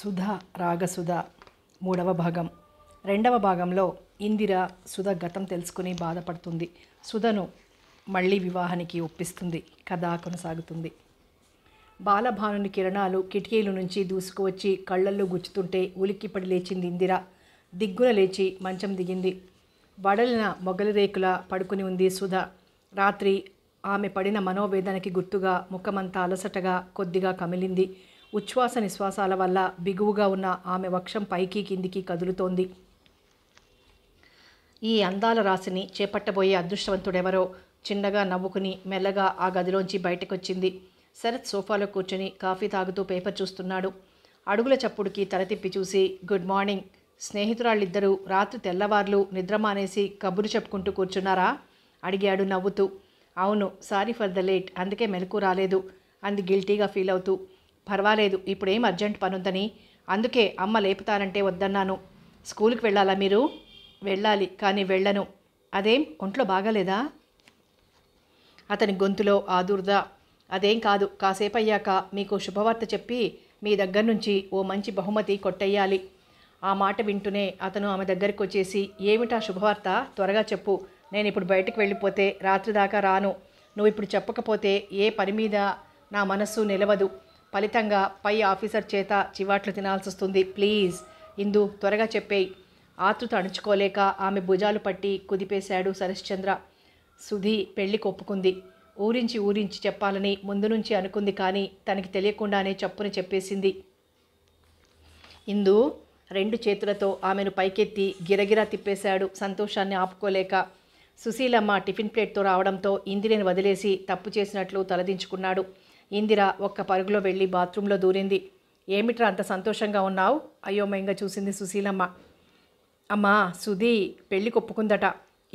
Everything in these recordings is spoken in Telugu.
సుధ రాగసుధ మూడవ భాగం రెండవ భాగంలో ఇందిర సుధ గతం తెలుసుకుని బాధపడుతుంది సుధను మళ్ళీ వివాహానికి ఒప్పిస్తుంది కథ కొనసాగుతుంది బాలభానుని కిరణాలు కిటికీల నుంచి దూసుకువచ్చి కళ్ళల్లో గుచ్చుతుంటే ఉలిక్కిపడి లేచింది ఇందిర దిగ్గున లేచి మంచం దిగింది వడలిన మొగలి రేకుల పడుకుని ఉంది సుధ రాత్రి ఆమె పడిన మనోవేదనకి గుర్తుగా ముఖమంతా అలసటగా కొద్దిగా కమిలింది ఉచ్ఛ్వాస నిశ్వాసాల వల్ల బిగువుగా ఉన్న ఆమె వక్షం పైకి కిందికి కదులుతోంది ఈ అందాల రాశిని చేపట్టబోయే అదృష్టవంతుడెవరో చిన్నగా నవ్వుకుని మెల్లగా ఆ గదిలోంచి బయటకొచ్చింది శరత్ సోఫాలో కూర్చొని కాఫీ తాగుతూ పేపర్ చూస్తున్నాడు అడుగుల చప్పుడుకి తల తిప్పి చూసి గుడ్ మార్నింగ్ స్నేహితురాళ్ళిద్దరూ రాత్రి తెల్లవార్లు నిద్ర మానేసి కబురు చెప్పుకుంటూ కూర్చున్నారా అడిగాడు నవ్వుతూ అవును సారీ ఫర్ ద లేట్ అందుకే మెలకు రాలేదు అంది గిల్టీగా ఫీల్ అవుతూ పర్వాలేదు ఇప్పుడేం అర్జెంట్ పనుందని అందుకే అమ్మ లేపుతానంటే వద్దన్నాను స్కూల్కి వెళ్ళాలా మీరు వెళ్ళాలి కానీ వెళ్ళను అదేం ఒంట్లో బాగాలేదా అతని గొంతులో ఆదుర్దా అదేం కాదు కాసేపయ్యాక మీకు శుభవార్త చెప్పి మీ దగ్గర నుంచి ఓ మంచి బహుమతి కొట్టేయాలి ఆ మాట వింటూనే అతను ఆమె దగ్గరికి వచ్చేసి ఏమిటా శుభవార్త త్వరగా చెప్పు నేను ఇప్పుడు బయటకు వెళ్ళిపోతే రాత్రి దాకా రాను నువ్వు ఇప్పుడు చెప్పకపోతే ఏ పని మీద నా మనస్సు నిలవదు ఫలితంగా పై ఆఫీసర్ చేత చివాట్లు తినాల్సి వస్తుంది ప్లీజ్ ఇందు త్వరగా చెప్పేయి ఆతృత అణుచుకోలేక ఆమె భుజాలు పట్టి కుదిపేశాడు సరశ్చంద్ర సుధి పెళ్లి కొప్పుకుంది ఊరించి ఊరించి చెప్పాలని ముందు నుంచి అనుకుంది కానీ తనకి తెలియకుండానే చప్పుని చెప్పేసింది ఇందు రెండు చేతులతో ఆమెను పైకెత్తి గిరగిరా తిప్పేశాడు సంతోషాన్ని ఆపుకోలేక సుశీలమ్మ టిఫిన్ ప్లేట్తో రావడంతో ఇందిరిని వదిలేసి తప్పు చేసినట్లు తలదించుకున్నాడు ఇందిర ఒక్క పరుగులో వెళ్ళి బాత్రూంలో దూరింది ఏమిట్రా అంత సంతోషంగా ఉన్నావు అయోమయంగా చూసింది సుశీలమ్మ అమ్మా సుధీ పెళ్ళి కొప్పుకుందట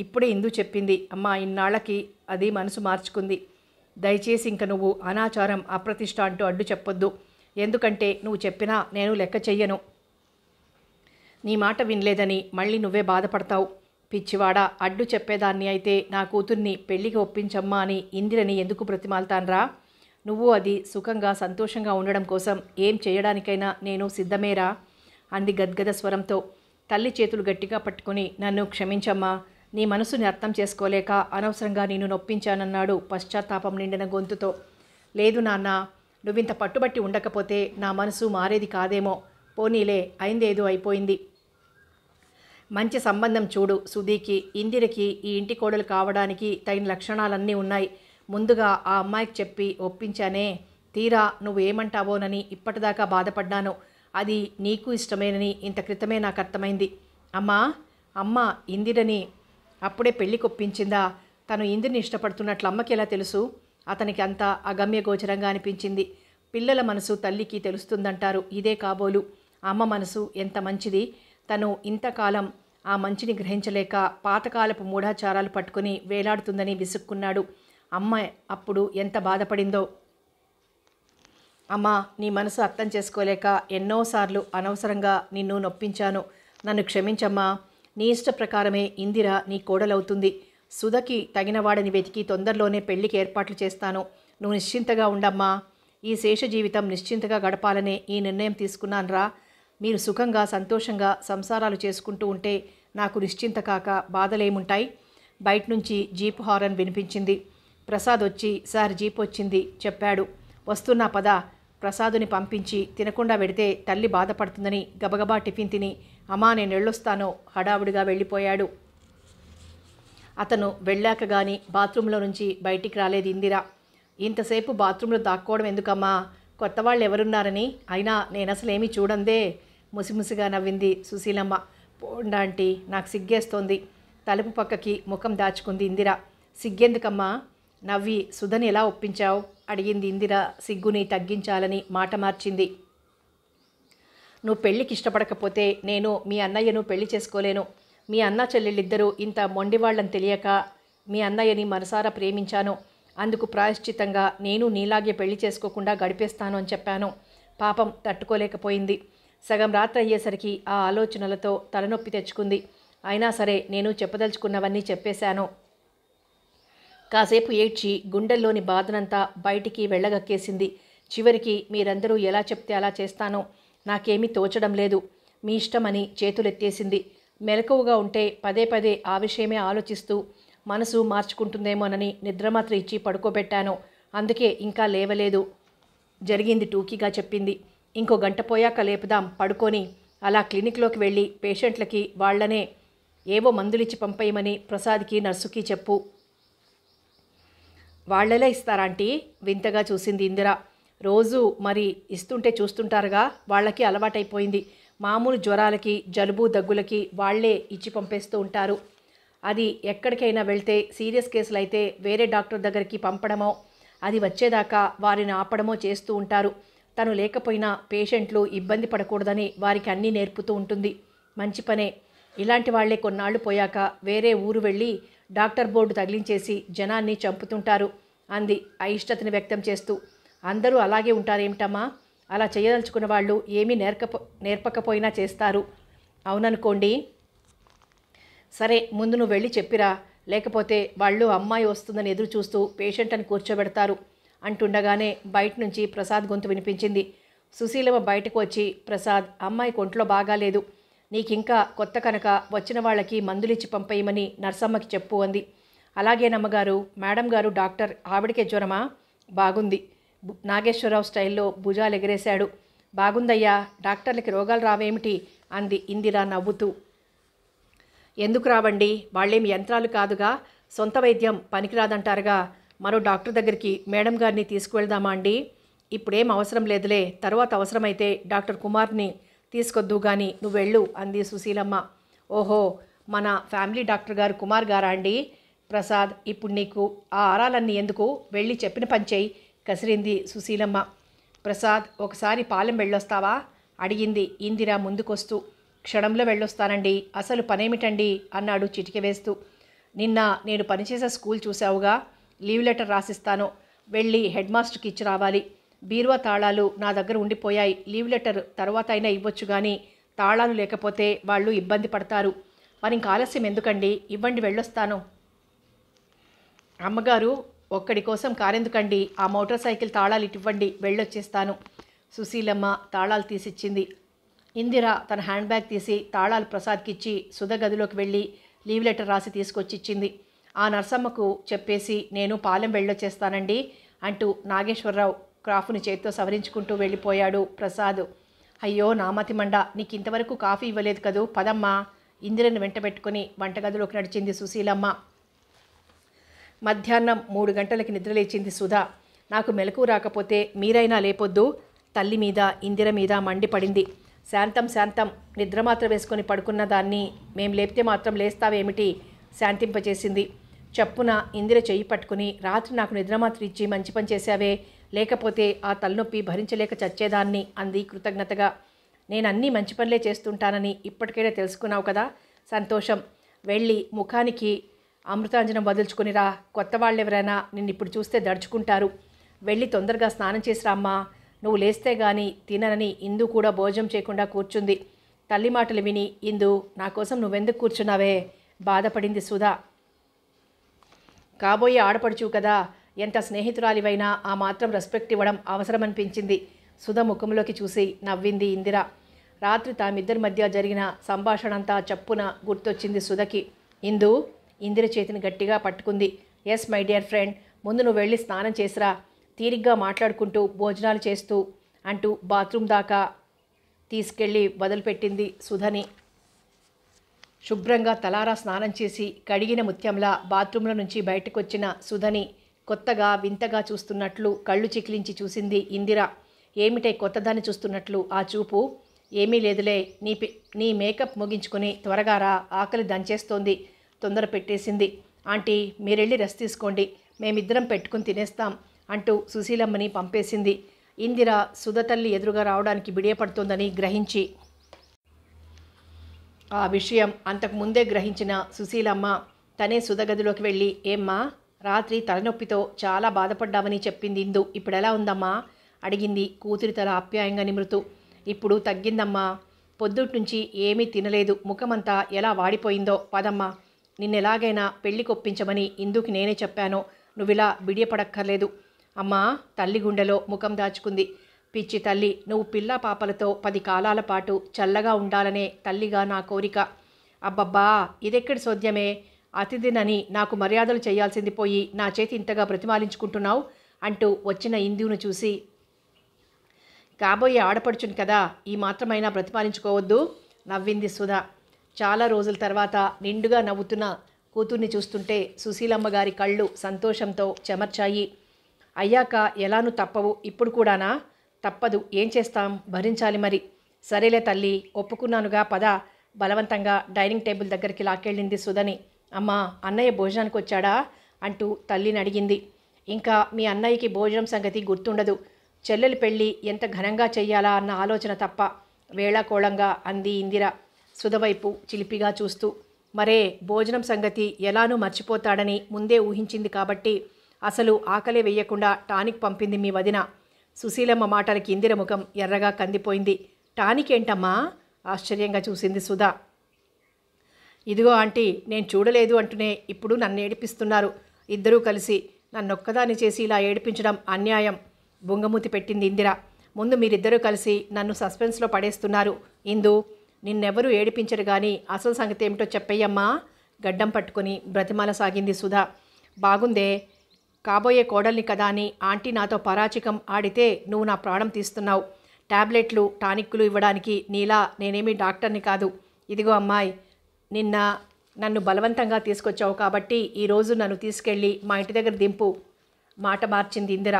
ఇప్పుడే ఇందు చెప్పింది అమ్మా ఇన్నాళ్ళకి అది మనసు మార్చుకుంది దయచేసి ఇంక నువ్వు అనాచారం అప్రతిష్ట అంటూ అడ్డు చెప్పొద్దు ఎందుకంటే నువ్వు చెప్పినా నేను లెక్క చెయ్యను నీ మాట వినలేదని మళ్ళీ నువ్వే బాధపడతావు పిచ్చివాడా అడ్డు చెప్పేదాన్ని అయితే నా కూతుర్ని పెళ్ళికి ఒప్పించమ్మా అని ఇందిరని ఎందుకు బ్రతిమాలతాన్రా నువ్వు అది సుఖంగా సంతోషంగా ఉండడం కోసం ఏం చేయడానికైనా నేను సిద్ధమేరా అంది గద్గద స్వరంతో తల్లి చేతులు గట్టిగా పట్టుకుని నన్ను క్షమించమ్మా నీ మనసుని అర్థం చేసుకోలేక అనవసరంగా నేను నొప్పించానన్నాడు పశ్చాత్తాపం నిండిన గొంతుతో లేదు నాన్న నువ్వింత పట్టుబట్టి ఉండకపోతే నా మనసు మారేది కాదేమో పోనీలే అయిందేదో అయిపోయింది మంచి సంబంధం చూడు సుధీకి ఇందిరకి ఈ ఇంటి కోడలు కావడానికి తగిన లక్షణాలన్నీ ఉన్నాయి ముందుగా ఆ అమ్మాయికి చెప్పి ఒప్పించానే తీరా నువ్వు ఏమంటావోనని ఇప్పటిదాకా బాధపడ్డాను అది నీకు ఇష్టమేనని ఇంత క్రితమే నాకు అర్థమైంది అమ్మా అమ్మ ఇందిరని అప్పుడే పెళ్లి కొప్పించిందా తను ఇందిరిని ఇష్టపడుతున్నట్లు అమ్మకి ఎలా తెలుసు అతనికి అంతా అగమ్యగోచరంగా అనిపించింది పిల్లల మనసు తల్లికి తెలుస్తుందంటారు ఇదే కాబోలు అమ్మ మనసు ఎంత మంచిది తను ఇంతకాలం ఆ మంచిని గ్రహించలేక పాతకాలపు మూఢాచారాలు పట్టుకుని వేలాడుతుందని విసుక్కున్నాడు అమ్మ అప్పుడు ఎంత బాధపడిందో అమ్మ నీ మనసు అర్థం చేసుకోలేక ఎన్నోసార్లు అనవసరంగా నిన్ను నొప్పించాను నన్ను క్షమించమ్మా నీ ఇష్ట ప్రకారమే ఇందిర నీ కోడలవుతుంది సుధకి తగినవాడని వెతికి తొందరలోనే పెళ్లికి ఏర్పాట్లు చేస్తాను నువ్వు నిశ్చింతగా ఉండమ్మా ఈ శేష జీవితం నిశ్చింతగా గడపాలనే ఈ నిర్ణయం తీసుకున్నానరా మీరు సుఖంగా సంతోషంగా సంసారాలు చేసుకుంటూ ఉంటే నాకు నిశ్చింత కాక బాధలేముంటాయి బయట నుంచి జీప్ హారన్ వినిపించింది ప్రసాద్ వచ్చి సార్ జీప్ వచ్చింది చెప్పాడు వస్తున్నా పద ప్రసాదుని పంపించి తినకుండా వెడితే తల్లి బాధపడుతుందని గబగబా టిఫిన్ తిని అమ్మా నేను వెళ్ళొస్తాను హడావుడిగా వెళ్ళిపోయాడు అతను వెళ్ళాక గాని బాత్రూంలో నుంచి బయటికి రాలేదు ఇందిరా ఇంతసేపు బాత్రూంలో దాక్కోవడం ఎందుకమ్మా కొత్త వాళ్ళు ఎవరున్నారని అయినా నేను అసలేమీ చూడందే ముసిముసిగా నవ్వింది సుశీలమ్మ పోండాంటి నాకు సిగ్గేస్తోంది తలుపు పక్కకి ముఖం దాచుకుంది ఇందిరా సిగ్గెందుకమ్మా నవ్వి సుధని ఎలా ఒప్పించావు అడిగింది ఇందిర సిగ్గుని తగ్గించాలని మాట మార్చింది నువ్వు పెళ్ళికి ఇష్టపడకపోతే నేను మీ అన్నయ్యను పెళ్లి చేసుకోలేను మీ అన్న చెల్లెళ్ళిద్దరూ ఇంత మొండివాళ్ళని తెలియక మీ అన్నయ్యని మనసారా ప్రేమించాను అందుకు ప్రాయశ్చితంగా నేను నీలాగే పెళ్లి చేసుకోకుండా గడిపేస్తాను అని చెప్పాను పాపం తట్టుకోలేకపోయింది సగం రాత్రి అయ్యేసరికి ఆ ఆలోచనలతో తలనొప్పి తెచ్చుకుంది అయినా సరే నేను చెప్పదలుచుకున్నవన్నీ చెప్పేశాను కాసేపు ఏడ్చి గుండెల్లోని బాధనంతా బయటికి వెళ్ళగక్కేసింది చివరికి మీరందరూ ఎలా చెప్తే అలా చేస్తానో నాకేమీ తోచడం లేదు మీ ఇష్టమని చేతులెత్తేసింది మెలకువగా ఉంటే పదే పదే ఆ విషయమే ఆలోచిస్తూ మనసు మార్చుకుంటుందేమోనని నిద్రమాత్ర ఇచ్చి పడుకోబెట్టాను అందుకే ఇంకా లేవలేదు జరిగింది టూకీగా చెప్పింది ఇంకో గంట పోయాక లేపుదాం పడుకొని అలా క్లినిక్లోకి వెళ్ళి పేషెంట్లకి వాళ్లనే ఏవో మందులిచ్చి పంపేయమని ప్రసాద్కి నర్సుకి చెప్పు వాళ్లేలా ఇస్తారా ఆంటీ వింతగా చూసింది ఇందిర రోజు మరి ఇస్తుంటే చూస్తుంటారుగా వాళ్ళకి అలవాటైపోయింది మామూలు జ్వరాలకి జలుబు దగ్గులకి వాళ్లే ఇచ్చి పంపేస్తూ ఉంటారు అది ఎక్కడికైనా వెళ్తే సీరియస్ కేసులు అయితే వేరే డాక్టర్ దగ్గరికి పంపడమో అది వచ్చేదాకా వారిని ఆపడమో చేస్తూ ఉంటారు తను లేకపోయినా పేషెంట్లు ఇబ్బంది పడకూడదని వారికి అన్నీ నేర్పుతూ ఉంటుంది మంచి పనే ఇలాంటి వాళ్లే కొన్నాళ్ళు పోయాక వేరే ఊరు వెళ్ళి డాక్టర్ బోర్డు తగిలించేసి జనాన్ని చంపుతుంటారు అంది అయిష్టతను వ్యక్తం చేస్తూ అందరూ అలాగే ఉంటారేమిటమ్మా అలా చేయదలుచుకున్న వాళ్ళు ఏమీ నేర్కపో నేర్పకపోయినా చేస్తారు అవుననుకోండి సరే ముందు నువ్వు వెళ్ళి చెప్పిరా లేకపోతే వాళ్ళు అమ్మాయి వస్తుందని ఎదురు చూస్తూ పేషెంట్ అని కూర్చోబెడతారు అంటుండగానే బయట నుంచి ప్రసాద్ గొంతు వినిపించింది సుశీలమ్మ బయటకు వచ్చి ప్రసాద్ అమ్మాయి కొంట్లో బాగాలేదు నీకింకా కొత్త కనుక వచ్చిన వాళ్ళకి మందులిచ్చి పంపేయమని నర్సమ్మకి చెప్పు అంది నమ్మగారు మేడం గారు డాక్టర్ ఆవిడకే జ్వరమా బాగుంది నాగేశ్వరరావు స్టైల్లో భుజాలు ఎగిరేశాడు బాగుందయ్యా డాక్టర్లకి రోగాలు రావేమిటి అంది ఇందిరా నవ్వుతూ ఎందుకు రావండి వాళ్ళేమి యంత్రాలు కాదుగా సొంత వైద్యం పనికిరాదంటారుగా మరో డాక్టర్ దగ్గరికి మేడం గారిని తీసుకువెళ్దామా అండి ఇప్పుడేం అవసరం లేదులే తర్వాత అవసరమైతే డాక్టర్ కుమార్ని తీసుకొద్దు కానీ నువ్వు వెళ్ళు అంది సుశీలమ్మ ఓహో మన ఫ్యామిలీ డాక్టర్ గారు కుమార్ గారా అండి ప్రసాద్ ఇప్పుడు నీకు ఆ ఆరాలన్నీ ఎందుకు వెళ్ళి చెప్పిన పని కసిరింది సుశీలమ్మ ప్రసాద్ ఒకసారి పాలెం వెళ్ళొస్తావా అడిగింది ఇందిరా ముందుకొస్తూ క్షణంలో వెళ్ళొస్తానండి అసలు పనేమిటండి అన్నాడు చిటిక వేస్తూ నిన్న నేను పనిచేసే స్కూల్ చూసావుగా లీవ్ లెటర్ రాసిస్తాను వెళ్ళి హెడ్ మాస్టర్కి ఇచ్చి రావాలి బీరువా తాళాలు నా దగ్గర ఉండిపోయాయి లీవ్ లెటర్ తర్వాత అయినా ఇవ్వచ్చు కానీ తాళాలు లేకపోతే వాళ్ళు ఇబ్బంది పడతారు మరి ఇంకా ఆలస్యం ఎందుకండి ఇవ్వండి వెళ్ళొస్తాను అమ్మగారు ఒక్కడి కోసం కారెందుకండి ఆ మోటార్ సైకిల్ తాళాలు ఇవ్వండి వెళ్ళొచ్చేస్తాను సుశీలమ్మ తాళాలు తీసిచ్చింది ఇందిర తన హ్యాండ్ బ్యాగ్ తీసి తాళాలు ప్రసాద్కిచ్చి సుధ గదిలోకి వెళ్ళి లీవ్ లెటర్ రాసి తీసుకొచ్చిచ్చింది ఆ నర్సమ్మకు చెప్పేసి నేను పాలెం వెళ్ళొచ్చేస్తానండి అంటూ నాగేశ్వరరావు క్రాఫ్ను చేతితో సవరించుకుంటూ వెళ్ళిపోయాడు ప్రసాద్ అయ్యో మండ నీకు ఇంతవరకు కాఫీ ఇవ్వలేదు కదూ పదమ్మా ఇందిరను పెట్టుకుని వంటగదిలోకి నడిచింది సుశీలమ్మ మధ్యాహ్నం మూడు గంటలకి నిద్రలేచింది సుధా నాకు మెలకు రాకపోతే మీరైనా లేపొద్దు తల్లి మీద ఇందిర మీద మండిపడింది శాంతం శాంతం నిద్ర మాత్ర వేసుకొని పడుకున్న దాన్ని మేం లేపితే మాత్రం లేస్తావేమిటి శాంతింపచేసింది చప్పున ఇందిర చెయ్యి పట్టుకుని రాత్రి నాకు నిద్ర మాత్రం ఇచ్చి మంచి పని చేశావే లేకపోతే ఆ తలనొప్పి భరించలేక చచ్చేదాన్ని అంది కృతజ్ఞతగా నేను మంచి పనులే చేస్తుంటానని ఇప్పటికైనా తెలుసుకున్నావు కదా సంతోషం వెళ్ళి ముఖానికి అమృతాంజనం వదులుచుకునిరా కొత్త వాళ్ళెవరైనా నిన్ను ఇప్పుడు చూస్తే దడుచుకుంటారు వెళ్ళి తొందరగా స్నానం చేసిరామ్మా నువ్వు లేస్తే గాని తిననని ఇందు కూడా భోజనం చేయకుండా కూర్చుంది తల్లి మాటలు విని ఇందు నా కోసం నువ్వెందుకు కూర్చున్నావే బాధపడింది సుధా కాబోయే ఆడపడుచు కదా ఎంత స్నేహితురాలివైనా ఆ మాత్రం రెస్పెక్ట్ ఇవ్వడం అవసరమనిపించింది సుధ ముఖంలోకి చూసి నవ్వింది ఇందిర రాత్రి తామిద్దరి మధ్య జరిగిన సంభాషణ అంతా చప్పున గుర్తొచ్చింది సుధకి ఇందు ఇందిర చేతిని గట్టిగా పట్టుకుంది ఎస్ మై డియర్ ఫ్రెండ్ ముందు నువ్వు వెళ్ళి స్నానం చేసిరా తీరిగ్గా మాట్లాడుకుంటూ భోజనాలు చేస్తూ అంటూ బాత్రూమ్ దాకా తీసుకెళ్ళి వదిలిపెట్టింది సుధని శుభ్రంగా తలారా స్నానం చేసి కడిగిన ముత్యంలా బాత్రూంలో నుంచి బయటకొచ్చిన సుధని కొత్తగా వింతగా చూస్తున్నట్లు కళ్ళు చిక్లించి చూసింది ఇందిర ఏమిటే కొత్తదాన్ని చూస్తున్నట్లు ఆ చూపు ఏమీ లేదులే నీ నీ మేకప్ ముగించుకుని త్వరగా రా ఆకలి దంచేస్తోంది తొందర పెట్టేసింది ఆంటీ మీరెళ్ళి రెస్ట్ తీసుకోండి మేమిద్దరం పెట్టుకుని తినేస్తాం అంటూ సుశీలమ్మని పంపేసింది ఇందిర సుధతల్లి ఎదురుగా రావడానికి బిడియపడుతోందని గ్రహించి ఆ విషయం అంతకుముందే గ్రహించిన సుశీలమ్మ తనే సుధగదిలోకి వెళ్ళి ఏమ్మా రాత్రి తలనొప్పితో చాలా బాధపడ్డామని చెప్పింది ఇందు ఇప్పుడెలా ఉందమ్మా అడిగింది కూతురి తల ఆప్యాయంగా నిమృతు ఇప్పుడు తగ్గిందమ్మా పొద్దుట్నుంచి ఏమీ తినలేదు ముఖమంతా ఎలా వాడిపోయిందో పదమ్మా నిన్నెలాగైనా పెళ్లి కొప్పించమని ఇందుకు నేనే చెప్పాను నువ్విలా బిడియపడక్కర్లేదు అమ్మా తల్లి గుండెలో ముఖం దాచుకుంది పిచ్చి తల్లి నువ్వు పిల్ల పాపలతో పది కాలాల పాటు చల్లగా ఉండాలనే తల్లిగా నా కోరిక అబ్బబ్బా ఇదెక్కడి సోద్యమే అతిథినని నాకు మర్యాదలు చేయాల్సింది పోయి నా చేతి ఇంతగా ప్రతిమాలించుకుంటున్నావు అంటూ వచ్చిన ఇందువును చూసి కాబోయే ఆడపడుచుని కదా ఈ మాత్రమైనా ప్రతిపాలించుకోవద్దు నవ్వింది సుధా చాలా రోజుల తర్వాత నిండుగా నవ్వుతున్న కూతుర్ని చూస్తుంటే సుశీలమ్మ గారి కళ్ళు సంతోషంతో చెమర్చాయి అయ్యాక ఎలానూ తప్పవు ఇప్పుడు కూడానా తప్పదు ఏం చేస్తాం భరించాలి మరి సరేలే తల్లి ఒప్పుకున్నానుగా పద బలవంతంగా డైనింగ్ టేబుల్ దగ్గరికి లాక్కెళ్ళింది సుధని అమ్మా అన్నయ్య భోజనానికి వచ్చాడా అంటూ తల్లిని అడిగింది ఇంకా మీ అన్నయ్యకి భోజనం సంగతి గుర్తుండదు చెల్లెలు పెళ్ళి ఎంత ఘనంగా చెయ్యాలా అన్న ఆలోచన తప్ప వేళాకోళంగా అంది ఇందిర సుధవైపు చిలిపిగా చూస్తూ మరే భోజనం సంగతి ఎలానూ మర్చిపోతాడని ముందే ఊహించింది కాబట్టి అసలు ఆకలే వేయకుండా టానిక్ పంపింది మీ వదిన సుశీలమ్మ మాటలకి ఇందిర ముఖం ఎర్రగా కందిపోయింది టానిక్ ఏంటమ్మా ఆశ్చర్యంగా చూసింది సుధా ఇదిగో ఆంటీ నేను చూడలేదు అంటూనే ఇప్పుడు నన్ను ఏడిపిస్తున్నారు ఇద్దరూ కలిసి నన్నొక్కదాన్ని చేసి ఇలా ఏడిపించడం అన్యాయం బుంగమూతి పెట్టింది ఇందిర ముందు మీరిద్దరూ కలిసి నన్ను సస్పెన్స్లో పడేస్తున్నారు ఇందు నిన్నెవరూ ఏడిపించరు కానీ అసలు సంగతి ఏమిటో చెప్పేయమ్మా గడ్డం పట్టుకొని బ్రతిమాల సాగింది సుధా బాగుందే కాబోయే కోడల్ని కదా అని ఆంటీ నాతో పరాచికం ఆడితే నువ్వు నా ప్రాణం తీస్తున్నావు టాబ్లెట్లు టానిక్లు ఇవ్వడానికి నీలా నేనేమి డాక్టర్ని కాదు ఇదిగో అమ్మాయి నిన్న నన్ను బలవంతంగా తీసుకొచ్చావు కాబట్టి ఈరోజు నన్ను తీసుకెళ్ళి మా ఇంటి దగ్గర దింపు మాట మార్చింది ఇందిర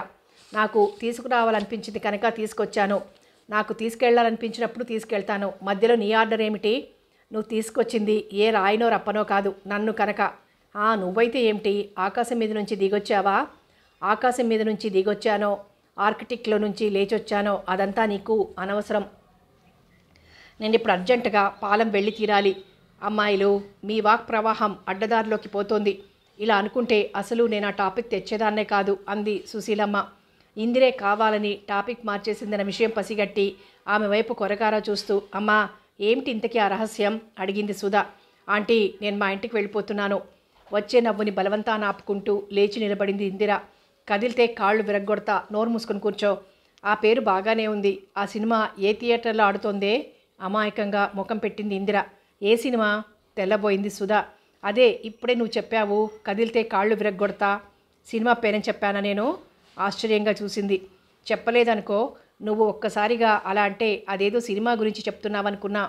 నాకు తీసుకురావాలనిపించింది కనుక తీసుకొచ్చాను నాకు తీసుకెళ్ళాలనిపించినప్పుడు తీసుకెళ్తాను మధ్యలో నీ ఆర్డర్ ఏమిటి నువ్వు తీసుకొచ్చింది ఏ రాయినో రప్పనో కాదు నన్ను కనుక ఆ నువ్వైతే ఏమిటి ఆకాశం మీద నుంచి దిగొచ్చావా ఆకాశం మీద నుంచి దిగొచ్చానో ఆర్కిటిక్లో నుంచి లేచొచ్చానో అదంతా నీకు అనవసరం నేను ఇప్పుడు అర్జెంటుగా పాలెం వెళ్ళి తీరాలి అమ్మాయిలు మీ వాక్ ప్రవాహం అడ్డదారిలోకి పోతోంది ఇలా అనుకుంటే అసలు నేను ఆ టాపిక్ తెచ్చేదాన్నే కాదు అంది సుశీలమ్మ ఇందిరే కావాలని టాపిక్ మార్చేసిందన్న విషయం పసిగట్టి ఆమె వైపు కొరకారా చూస్తూ అమ్మా ఏమిటి ఇంతకీ ఆ రహస్యం అడిగింది సుధా ఆంటీ నేను మా ఇంటికి వెళ్ళిపోతున్నాను వచ్చే నవ్వుని బలవంతా నాపుకుంటూ లేచి నిలబడింది ఇందిర కదిలితే కాళ్ళు విరగ్గొడతా నోరు మూసుకుని కూర్చో ఆ పేరు బాగానే ఉంది ఆ సినిమా ఏ థియేటర్లో ఆడుతోందే అమాయకంగా ముఖం పెట్టింది ఇందిర ఏ సినిమా తెల్లబోయింది సుధా అదే ఇప్పుడే నువ్వు చెప్పావు కదిలితే కాళ్ళు విరగ్గొడతా సినిమా పేరని చెప్పానా నేను ఆశ్చర్యంగా చూసింది చెప్పలేదనుకో నువ్వు ఒక్కసారిగా అలా అంటే అదేదో సినిమా గురించి చెప్తున్నావనుకున్నా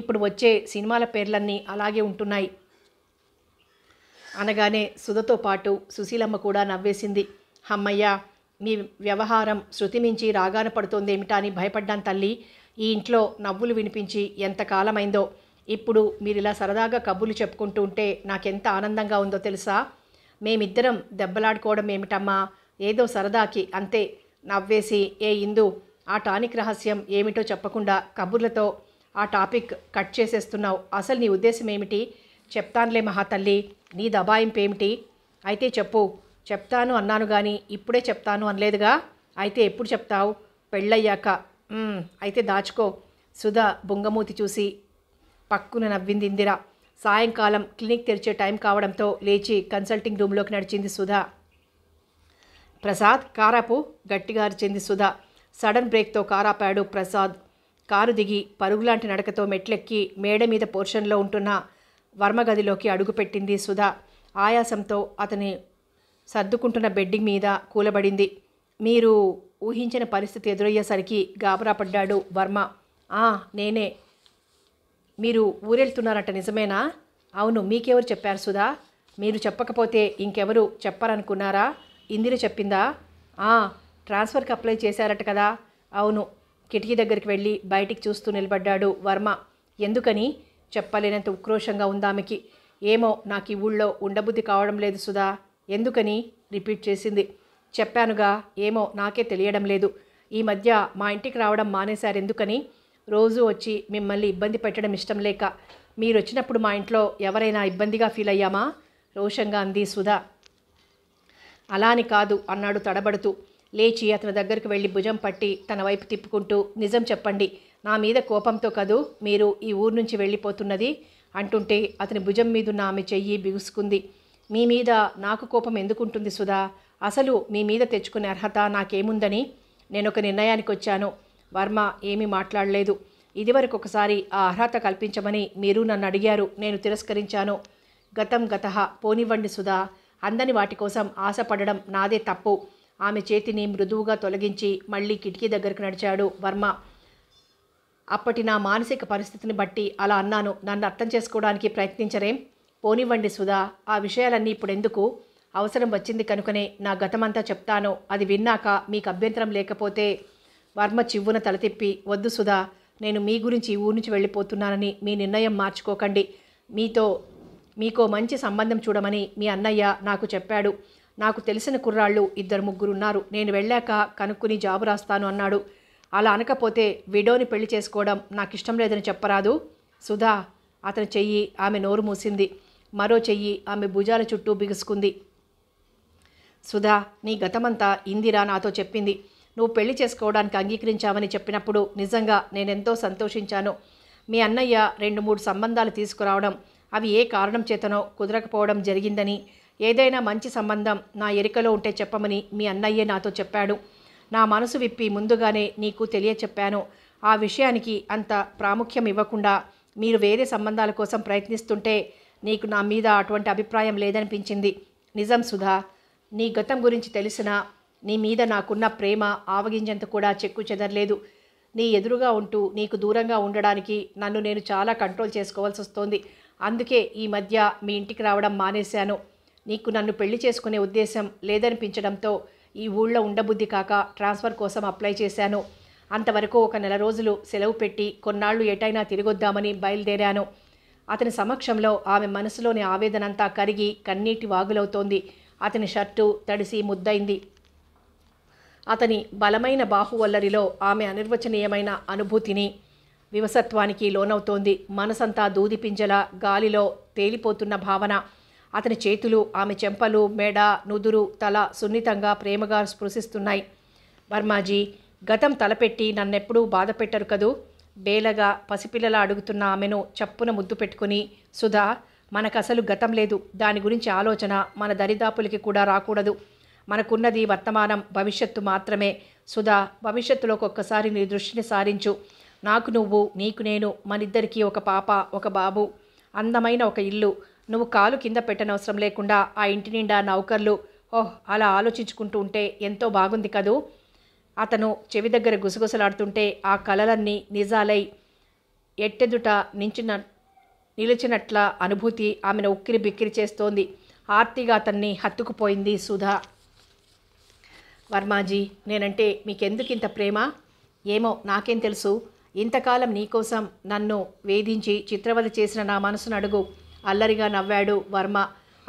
ఇప్పుడు వచ్చే సినిమాల పేర్లన్నీ అలాగే ఉంటున్నాయి అనగానే సుధతో పాటు సుశీలమ్మ కూడా నవ్వేసింది అమ్మయ్య మీ వ్యవహారం శృతి మించి రాగాన పడుతోందేమిటా అని భయపడ్డాను తల్లి ఈ ఇంట్లో నవ్వులు వినిపించి ఎంతకాలమైందో ఇప్పుడు మీరు ఇలా సరదాగా కబుర్లు చెప్పుకుంటూ ఉంటే నాకెంత ఆనందంగా ఉందో తెలుసా మేమిద్దరం దెబ్బలాడుకోవడం ఏమిటమ్మా ఏదో సరదాకి అంతే నవ్వేసి ఏ ఇందు ఆ టానిక్ రహస్యం ఏమిటో చెప్పకుండా కబుర్లతో ఆ టాపిక్ కట్ చేసేస్తున్నావు అసలు నీ ఉద్దేశం ఏమిటి చెప్తానులే మహాతల్లి నీ దబాయింపు ఏమిటి అయితే చెప్పు చెప్తాను అన్నాను కానీ ఇప్పుడే చెప్తాను అనలేదుగా అయితే ఎప్పుడు చెప్తావు పెళ్ళయ్యాక అయితే దాచుకో సుధా బుంగమూతి చూసి పక్కున నవ్వింది ఇందిరా సాయంకాలం క్లినిక్ తెరిచే టైం కావడంతో లేచి కన్సల్టింగ్ రూమ్లోకి నడిచింది సుధా ప్రసాద్ కారాపు గట్టిగా అరిచింది సుధా సడన్ బ్రేక్తో కారాపాడు ప్రసాద్ కారు దిగి పరుగులాంటి నడకతో మెట్లెక్కి మేడ మీద పోర్షన్లో ఉంటున్న వర్మగదిలోకి అడుగుపెట్టింది సుధా ఆయాసంతో అతని సర్దుకుంటున్న బెడ్డింగ్ మీద కూలబడింది మీరు ఊహించిన పరిస్థితి ఎదురయ్యేసరికి గాబరా పడ్డాడు వర్మ నేనే మీరు ఊరెళ్తున్నారట నిజమేనా అవును మీకెవరు చెప్పారు సుధా మీరు చెప్పకపోతే ఇంకెవరు చెప్పారనుకున్నారా ఇందిర చెప్పిందా ఆ ట్రాన్స్ఫర్కి అప్లై చేశారట కదా అవును కిటికీ దగ్గరికి వెళ్ళి బయటికి చూస్తూ నిలబడ్డాడు వర్మ ఎందుకని చెప్పలేనంత ఉక్రోషంగా ఉందామెకి ఏమో నాకు ఈ ఊళ్ళో ఉండబుద్ధి కావడం లేదు సుధా ఎందుకని రిపీట్ చేసింది చెప్పానుగా ఏమో నాకే తెలియడం లేదు ఈ మధ్య మా ఇంటికి రావడం మానేశారు ఎందుకని రోజు వచ్చి మిమ్మల్ని ఇబ్బంది పెట్టడం ఇష్టం లేక మీరు వచ్చినప్పుడు మా ఇంట్లో ఎవరైనా ఇబ్బందిగా ఫీల్ అయ్యామా రోషంగా అంది సుధా అలాని కాదు అన్నాడు తడబడుతూ లేచి అతని దగ్గరికి వెళ్ళి భుజం పట్టి తన వైపు తిప్పుకుంటూ నిజం చెప్పండి నా మీద కోపంతో కదూ మీరు ఈ ఊరు నుంచి వెళ్ళిపోతున్నది అంటుంటే అతని భుజం మీదున్న ఆమె చెయ్యి బిగుసుకుంది మీ మీద నాకు కోపం ఎందుకుంటుంది సుధా అసలు మీ మీద తెచ్చుకునే అర్హత నాకేముందని నేను ఒక నిర్ణయానికి వచ్చాను వర్మ ఏమీ మాట్లాడలేదు ఇదివరకు ఒకసారి ఆ అర్హత కల్పించమని మీరు నన్ను అడిగారు నేను తిరస్కరించాను గతం గత పోనివ్వండి సుధా అందని వాటి కోసం ఆశపడడం నాదే తప్పు ఆమె చేతిని మృదువుగా తొలగించి మళ్ళీ కిటికీ దగ్గరకు నడిచాడు వర్మ అప్పటి నా మానసిక పరిస్థితిని బట్టి అలా అన్నాను నన్ను అర్థం చేసుకోవడానికి ప్రయత్నించరేం పోనివ్వండి సుధా ఆ విషయాలన్నీ ఇప్పుడు ఎందుకు అవసరం వచ్చింది కనుకనే నా గతమంతా చెప్తాను అది విన్నాక మీకు అభ్యంతరం లేకపోతే వర్మ చివ్వున తలతిప్పి వద్దు సుధా నేను మీ గురించి ఊరి నుంచి వెళ్ళిపోతున్నానని మీ నిర్ణయం మార్చుకోకండి మీతో మీకో మంచి సంబంధం చూడమని మీ అన్నయ్య నాకు చెప్పాడు నాకు తెలిసిన కుర్రాళ్ళు ఇద్దరు ముగ్గురున్నారు నేను వెళ్ళాక కనుక్కుని జాబు రాస్తాను అన్నాడు అలా అనకపోతే విడోని పెళ్లి చేసుకోవడం నాకు ఇష్టం లేదని చెప్పరాదు సుధా అతని చెయ్యి ఆమె నోరు మూసింది మరో చెయ్యి ఆమె భుజాల చుట్టూ బిగుసుకుంది సుధా నీ గతమంతా ఇందిరా నాతో చెప్పింది నువ్వు పెళ్లి చేసుకోవడానికి అంగీకరించామని చెప్పినప్పుడు నిజంగా నేనెంతో సంతోషించాను మీ అన్నయ్య రెండు మూడు సంబంధాలు తీసుకురావడం అవి ఏ కారణం చేతనో కుదరకపోవడం జరిగిందని ఏదైనా మంచి సంబంధం నా ఎరికలో ఉంటే చెప్పమని మీ అన్నయ్యే నాతో చెప్పాడు నా మనసు విప్పి ముందుగానే నీకు తెలియచెప్పాను ఆ విషయానికి అంత ప్రాముఖ్యం ఇవ్వకుండా మీరు వేరే సంబంధాల కోసం ప్రయత్నిస్తుంటే నీకు నా మీద అటువంటి అభిప్రాయం లేదనిపించింది నిజం సుధా నీ గతం గురించి తెలిసిన నీ మీద నాకున్న ప్రేమ ఆవగించేంత కూడా చెక్కు చెదరలేదు నీ ఎదురుగా ఉంటూ నీకు దూరంగా ఉండడానికి నన్ను నేను చాలా కంట్రోల్ చేసుకోవాల్సి వస్తోంది అందుకే ఈ మధ్య మీ ఇంటికి రావడం మానేశాను నీకు నన్ను పెళ్లి చేసుకునే ఉద్దేశం లేదనిపించడంతో ఈ ఊళ్ళో ఉండబుద్ధి కాక ట్రాన్స్ఫర్ కోసం అప్లై చేశాను అంతవరకు ఒక నెల రోజులు సెలవు పెట్టి కొన్నాళ్ళు ఎటైనా తిరిగొద్దామని బయలుదేరాను అతని సమక్షంలో ఆమె మనసులోని ఆవేదనంతా కరిగి కన్నీటి వాగులవుతోంది అతని షర్టు తడిసి ముద్దయింది అతని బలమైన బాహువల్లరిలో ఆమె అనిర్వచనీయమైన అనుభూతిని వివసత్వానికి లోనవుతోంది మనసంతా దూదిపింజల గాలిలో తేలిపోతున్న భావన అతని చేతులు ఆమె చెంపలు మెడ నుదురు తల సున్నితంగా ప్రేమగా స్పృశిస్తున్నాయి వర్మాజీ గతం తలపెట్టి నన్నెప్పుడూ బాధ పెట్టరు కదూ బేలగా పసిపిల్లల అడుగుతున్న ఆమెను చప్పున ముద్దు పెట్టుకుని సుధా మనకసలు గతం లేదు దాని గురించి ఆలోచన మన దరిదాపులకి కూడా రాకూడదు మనకున్నది వర్తమానం భవిష్యత్తు మాత్రమే సుధా భవిష్యత్తులోకి ఒక్కసారి నీ దృష్టిని సారించు నాకు నువ్వు నీకు నేను మనిద్దరికీ ఒక పాప ఒక బాబు అందమైన ఒక ఇల్లు నువ్వు కాలు కింద పెట్టనవసరం లేకుండా ఆ ఇంటి నిండా నౌకర్లు ఓహ్ అలా ఆలోచించుకుంటూ ఉంటే ఎంతో బాగుంది కదూ అతను చెవి దగ్గర గుసగుసలాడుతుంటే ఆ కలలన్నీ నిజాలై ఎట్టెదుట నించిన నిలిచినట్ల అనుభూతి ఆమెను ఉక్కిరి బిక్కిరి చేస్తోంది ఆర్తిగా అతన్ని హత్తుకుపోయింది సుధా వర్మాజీ నేనంటే మీకెందుకు ఇంత ప్రేమ ఏమో నాకేం తెలుసు ఇంతకాలం నీకోసం నన్ను వేధించి చిత్రవధ చేసిన నా మనసును అడుగు అల్లరిగా నవ్వాడు వర్మ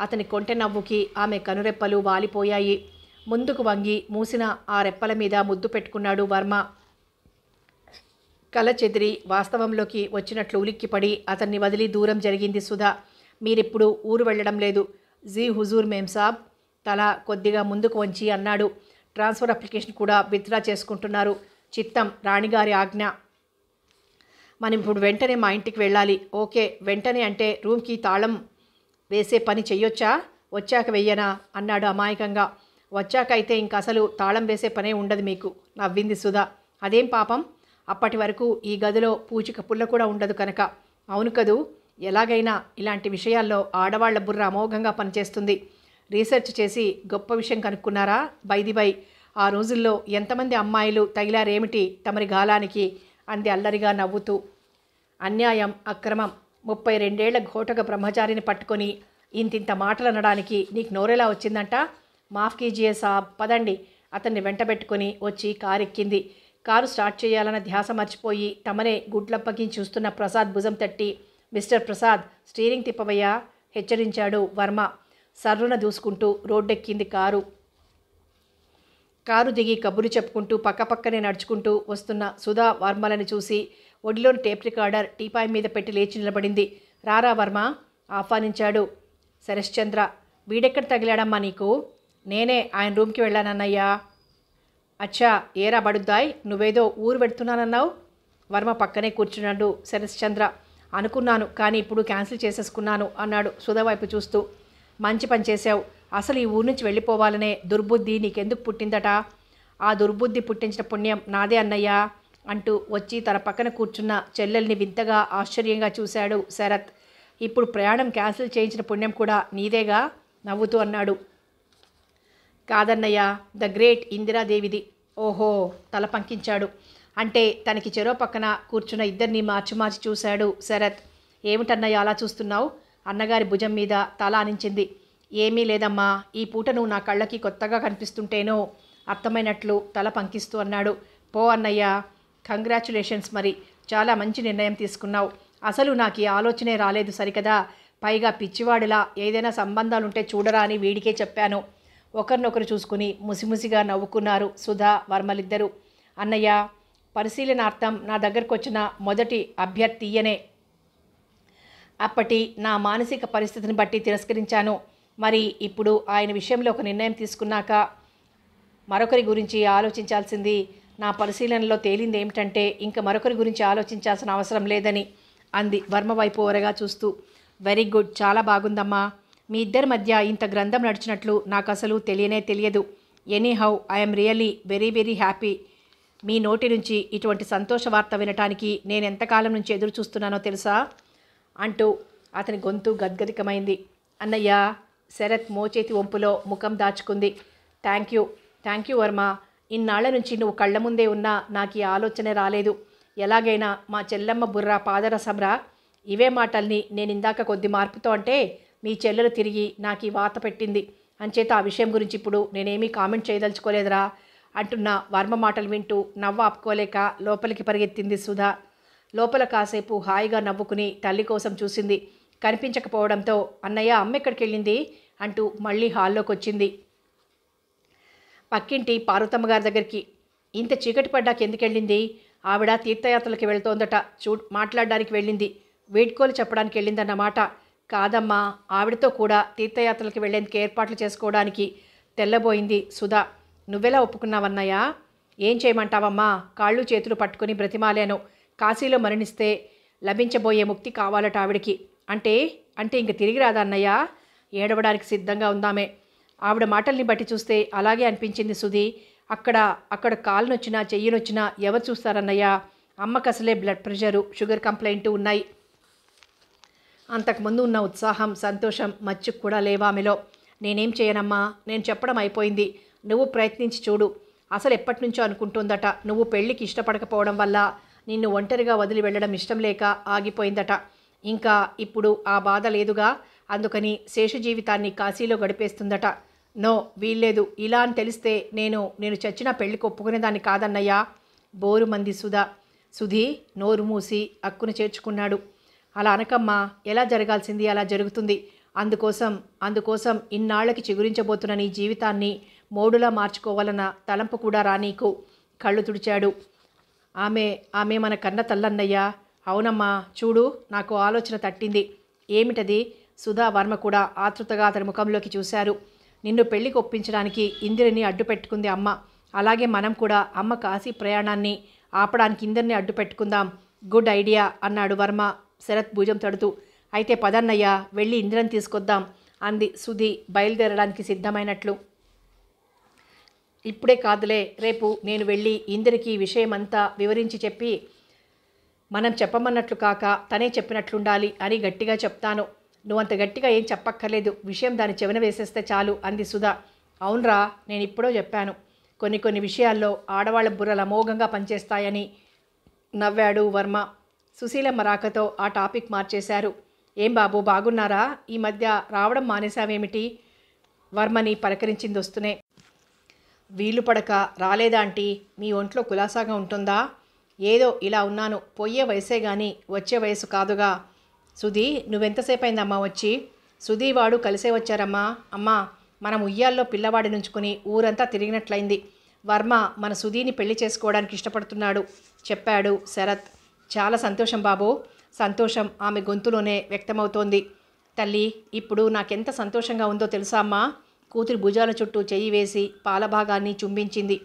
అతని కొంటె నవ్వుకి ఆమె కనురెప్పలు వాలిపోయాయి ముందుకు వంగి మూసిన ఆ రెప్పల మీద ముద్దు పెట్టుకున్నాడు వర్మ కల చెదిరి వాస్తవంలోకి వచ్చినట్లు ఉలిక్కిపడి అతన్ని వదిలి దూరం జరిగింది సుధా మీరిప్పుడు ఊరు వెళ్ళడం లేదు జీ హుజూర్ మేం సాబ్ తల కొద్దిగా ముందుకు వంచి అన్నాడు ట్రాన్స్ఫర్ అప్లికేషన్ కూడా విత్డ్రా చేసుకుంటున్నారు చిత్తం రాణిగారి ఆజ్ఞ మనం ఇప్పుడు వెంటనే మా ఇంటికి వెళ్ళాలి ఓకే వెంటనే అంటే రూమ్కి తాళం వేసే పని చెయ్యొచ్చా వచ్చాక వెయ్యనా అన్నాడు అమాయకంగా వచ్చాక అయితే ఇంక అసలు తాళం వేసే పనే ఉండదు మీకు నవ్వింది సుధా అదేం పాపం అప్పటి వరకు ఈ గదిలో పూచిక పుల్ల కూడా ఉండదు కనుక అవును కదూ ఎలాగైనా ఇలాంటి విషయాల్లో ఆడవాళ్ల బుర్ర అమోఘంగా పనిచేస్తుంది రీసెర్చ్ చేసి గొప్ప విషయం కనుక్కున్నారా బైదిబై ఆ రోజుల్లో ఎంతమంది అమ్మాయిలు తగిలారేమిటి తమరి గాలానికి అంది అల్లరిగా నవ్వుతూ అన్యాయం అక్రమం ముప్పై రెండేళ్ల ఘోటక బ్రహ్మచారిని పట్టుకొని ఇంతింత మాటలు అనడానికి నీకు నోరెలా వచ్చిందంట మాఫ్ కీజియే సాబ్ పదండి అతన్ని వెంటబెట్టుకొని వచ్చి కారెక్కింది కారు స్టార్ట్ చేయాలన్న ధ్యాస మర్చిపోయి తమనే గుడ్లప్పకి చూస్తున్న ప్రసాద్ భుజం తట్టి మిస్టర్ ప్రసాద్ స్టీరింగ్ తిప్పవయ్యా హెచ్చరించాడు వర్మ సర్రున దూసుకుంటూ రోడ్డెక్కింది కారు కారు దిగి కబురు చెప్పుకుంటూ పక్కపక్కనే నడుచుకుంటూ వస్తున్న సుధా వర్మలను చూసి ఒడిలోని టేప్ రికార్డర్ టీపాయ్ మీద పెట్టి లేచి నిలబడింది రారా వర్మ ఆహ్వానించాడు శరశ్చంద్ర వీడెక్కడ తగిలాడమ్మా నీకు నేనే ఆయన రూమ్కి వెళ్ళానన్నయ్యా అచ్చా ఏరా బడుద్దాయ్ నువ్వేదో ఊరు పెడుతున్నానన్నావు వర్మ పక్కనే కూర్చున్నాడు శరశ్చంద్ర అనుకున్నాను కానీ ఇప్పుడు క్యాన్సిల్ చేసేసుకున్నాను అన్నాడు సుధా వైపు చూస్తూ మంచి పని చేశావు అసలు ఈ ఊరి నుంచి వెళ్ళిపోవాలనే దుర్బుద్ధి నీకెందుకు పుట్టిందట ఆ దుర్బుద్ధి పుట్టించిన పుణ్యం నాదే అన్నయ్యా అంటూ వచ్చి తన పక్కన కూర్చున్న చెల్లెల్ని వింతగా ఆశ్చర్యంగా చూశాడు శరత్ ఇప్పుడు ప్రయాణం క్యాన్సిల్ చేయించిన పుణ్యం కూడా నీదేగా నవ్వుతూ అన్నాడు కాదన్నయ్య ద గ్రేట్ ఇందిరాదేవిది ఓహో తల పంకించాడు అంటే తనకి చెరో పక్కన కూర్చున్న ఇద్దరిని మార్చి మార్చి చూశాడు శరత్ ఏమిటన్నయ్య అలా చూస్తున్నావు అన్నగారి భుజం మీద తల అనించింది ఏమీ లేదమ్మా ఈ పూటను నా కళ్ళకి కొత్తగా కనిపిస్తుంటేనో అర్థమైనట్లు తల పంకిస్తూ అన్నాడు పో అన్నయ్య కంగ్రాచులేషన్స్ మరి చాలా మంచి నిర్ణయం తీసుకున్నావు అసలు నాకు ఈ ఆలోచనే రాలేదు సరికదా పైగా పిచ్చివాడిలా ఏదైనా సంబంధాలుంటే చూడరా అని వీడికే చెప్పాను ఒకరినొకరు చూసుకుని ముసిముసిగా నవ్వుకున్నారు సుధా వర్మలిద్దరూ అన్నయ్య పరిశీలనార్థం నా దగ్గరకు వచ్చిన మొదటి అభ్యర్థియనే అప్పటి నా మానసిక పరిస్థితిని బట్టి తిరస్కరించాను మరి ఇప్పుడు ఆయన విషయంలో ఒక నిర్ణయం తీసుకున్నాక మరొకరి గురించి ఆలోచించాల్సింది నా పరిశీలనలో తేలింది ఏమిటంటే ఇంకా మరొకరి గురించి ఆలోచించాల్సిన అవసరం లేదని అంది వర్మ వైపు ఓరగా చూస్తూ వెరీ గుడ్ చాలా బాగుందమ్మా మీ ఇద్దరి మధ్య ఇంత గ్రంథం నడిచినట్లు నాకు అసలు తెలియనే తెలియదు anyhow I'm really very very happy మీ నోటి నుంచి ఇటువంటి సంతోష వార్త వినటానికి నేను ఎంతకాలం నుంచి ఎదురు చూస్తున్నానో తెలుసా అంటూ అతని గొంతు గద్గదికమైంది అన్నయ్య శరత్ మోచేతి వంపులో ముఖం దాచుకుంది thank you thank you Varma ఇన్నాళ్ల నుంచి నువ్వు కళ్ళ ముందే ఉన్నా నాకు ఈ ఆలోచన రాలేదు ఎలాగైనా మా చెల్లమ్మ బుర్ర పాదరసమ్రా ఇవే మాటల్ని నేను ఇందాక కొద్ది మార్పుతో అంటే మీ చెల్లెలు తిరిగి నాకు ఈ వాత పెట్టింది అంచేత ఆ విషయం గురించి ఇప్పుడు నేనేమీ కామెంట్ చేయదలుచుకోలేదురా అంటున్న వర్మ మాటలు వింటూ నవ్వ ఆపుకోలేక లోపలికి పరిగెత్తింది సుధా లోపల కాసేపు హాయిగా నవ్వుకుని తల్లి కోసం చూసింది కనిపించకపోవడంతో అన్నయ్య అమ్మ వెళ్ళింది అంటూ మళ్ళీ హాల్లోకి వచ్చింది పక్కింటి పార్వతమ్మ గారి దగ్గరికి ఇంత చీకటి పడ్డాక ఎందుకెళ్ళింది ఆవిడ తీర్థయాత్రలకి వెళ్తోందట చూ మాట్లాడడానికి వెళ్ళింది వీడ్కోలు చెప్పడానికి వెళ్ళిందన్నమాట కాదమ్మా ఆవిడతో కూడా తీర్థయాత్రలకు వెళ్లేందుకు ఏర్పాట్లు చేసుకోవడానికి తెల్లబోయింది సుధా నువ్వెలా ఒప్పుకున్నావన్నయ్యా ఏం చేయమంటావమ్మా కాళ్ళు చేతులు పట్టుకుని బ్రతిమాలేను కాశీలో మరణిస్తే లభించబోయే ముక్తి కావాలట ఆవిడకి అంటే అంటే ఇంక తిరిగి రాదా అన్నయ్య ఏడవడానికి సిద్ధంగా ఉందామే ఆవిడ మాటల్ని బట్టి చూస్తే అలాగే అనిపించింది సుధి అక్కడ అక్కడ కాలునొచ్చినా నొచ్చినా చెయ్యి ఎవరు చూస్తారన్నయ్య అమ్మకు అసలే బ్లడ్ ప్రెషరు షుగర్ కంప్లైంట్ ఉన్నాయి అంతకుముందు ఉన్న ఉత్సాహం సంతోషం మచ్చు కూడా లేవామెలో నేనేం చేయనమ్మా నేను చెప్పడం అయిపోయింది నువ్వు ప్రయత్నించి చూడు అసలు ఎప్పటి నుంచో అనుకుంటుందట నువ్వు పెళ్ళికి ఇష్టపడకపోవడం వల్ల నిన్ను ఒంటరిగా వదిలి వెళ్ళడం ఇష్టం లేక ఆగిపోయిందట ఇంకా ఇప్పుడు ఆ బాధ లేదుగా అందుకని శేష జీవితాన్ని కాశీలో గడిపేస్తుందట నో వీల్లేదు ఇలా అని తెలిస్తే నేను నేను చచ్చిన పెళ్లికి దాన్ని కాదన్నయ్యా బోరు మంది సుధా సుధి నోరు మూసి అక్కును చేర్చుకున్నాడు అలా అనకమ్మ ఎలా జరగాల్సింది అలా జరుగుతుంది అందుకోసం అందుకోసం ఇన్నాళ్లకి చిగురించబోతున్న నీ జీవితాన్ని మోడులా మార్చుకోవాలన్న తలంపు కూడా రానీకు కళ్ళు తుడిచాడు ఆమె ఆమె మన కన్న తల్లన్నయ్య అవునమ్మా చూడు నాకు ఆలోచన తట్టింది ఏమిటది సుధా వర్మ కూడా ఆతృతగా అతని ముఖంలోకి చూశారు నిన్ను పెళ్లికి ఒప్పించడానికి ఇందిరిని అడ్డు పెట్టుకుంది అమ్మ అలాగే మనం కూడా అమ్మ కాశీ ప్రయాణాన్ని ఆపడానికి ఇందరిని అడ్డు పెట్టుకుందాం గుడ్ ఐడియా అన్నాడు వర్మ శరత్ భుజం తడుతూ అయితే పదన్నయ్య వెళ్ళి ఇందిరని తీసుకొద్దాం అంది సుధి బయలుదేరడానికి సిద్ధమైనట్లు ఇప్పుడే కాదులే రేపు నేను వెళ్ళి ఇందరికి ఈ విషయమంతా వివరించి చెప్పి మనం చెప్పమన్నట్లు కాక తనే చెప్పినట్లుండాలి అని గట్టిగా చెప్తాను నువ్వు అంత గట్టిగా ఏం చెప్పక్కర్లేదు విషయం దాని చెవిన వేసేస్తే చాలు అంది సుధా అవునరా నేను ఇప్పుడో చెప్పాను కొన్ని కొన్ని విషయాల్లో ఆడవాళ్ల బుర్రలు అమోఘంగా పనిచేస్తాయని నవ్వాడు వర్మ సుశీలమ్మ రాకతో ఆ టాపిక్ మార్చేశారు ఏం బాబు బాగున్నారా ఈ మధ్య రావడం మానేశావేమిటి వర్మని పలకరించింది వస్తూనే వీలు పడక రాలేదా మీ ఒంట్లో కులాసాగా ఉంటుందా ఏదో ఇలా ఉన్నాను పోయే వయసే కానీ వచ్చే వయసు కాదుగా సుధీ నువ్వెంతసేపు అయిందమ్మా వచ్చి సుధీ వాడు కలిసే వచ్చారమ్మా అమ్మా మనం ఉయ్యాల్లో పిల్లవాడి నుంచుకుని ఊరంతా తిరిగినట్లయింది వర్మ మన సుధీని పెళ్లి చేసుకోవడానికి ఇష్టపడుతున్నాడు చెప్పాడు శరత్ చాలా సంతోషం బాబు సంతోషం ఆమె గొంతులోనే వ్యక్తమవుతోంది తల్లి ఇప్పుడు నాకెంత సంతోషంగా ఉందో తెలుసా అమ్మా కూతురి భుజాల చుట్టూ చెయ్యి వేసి పాలభాగాన్ని చుంబించింది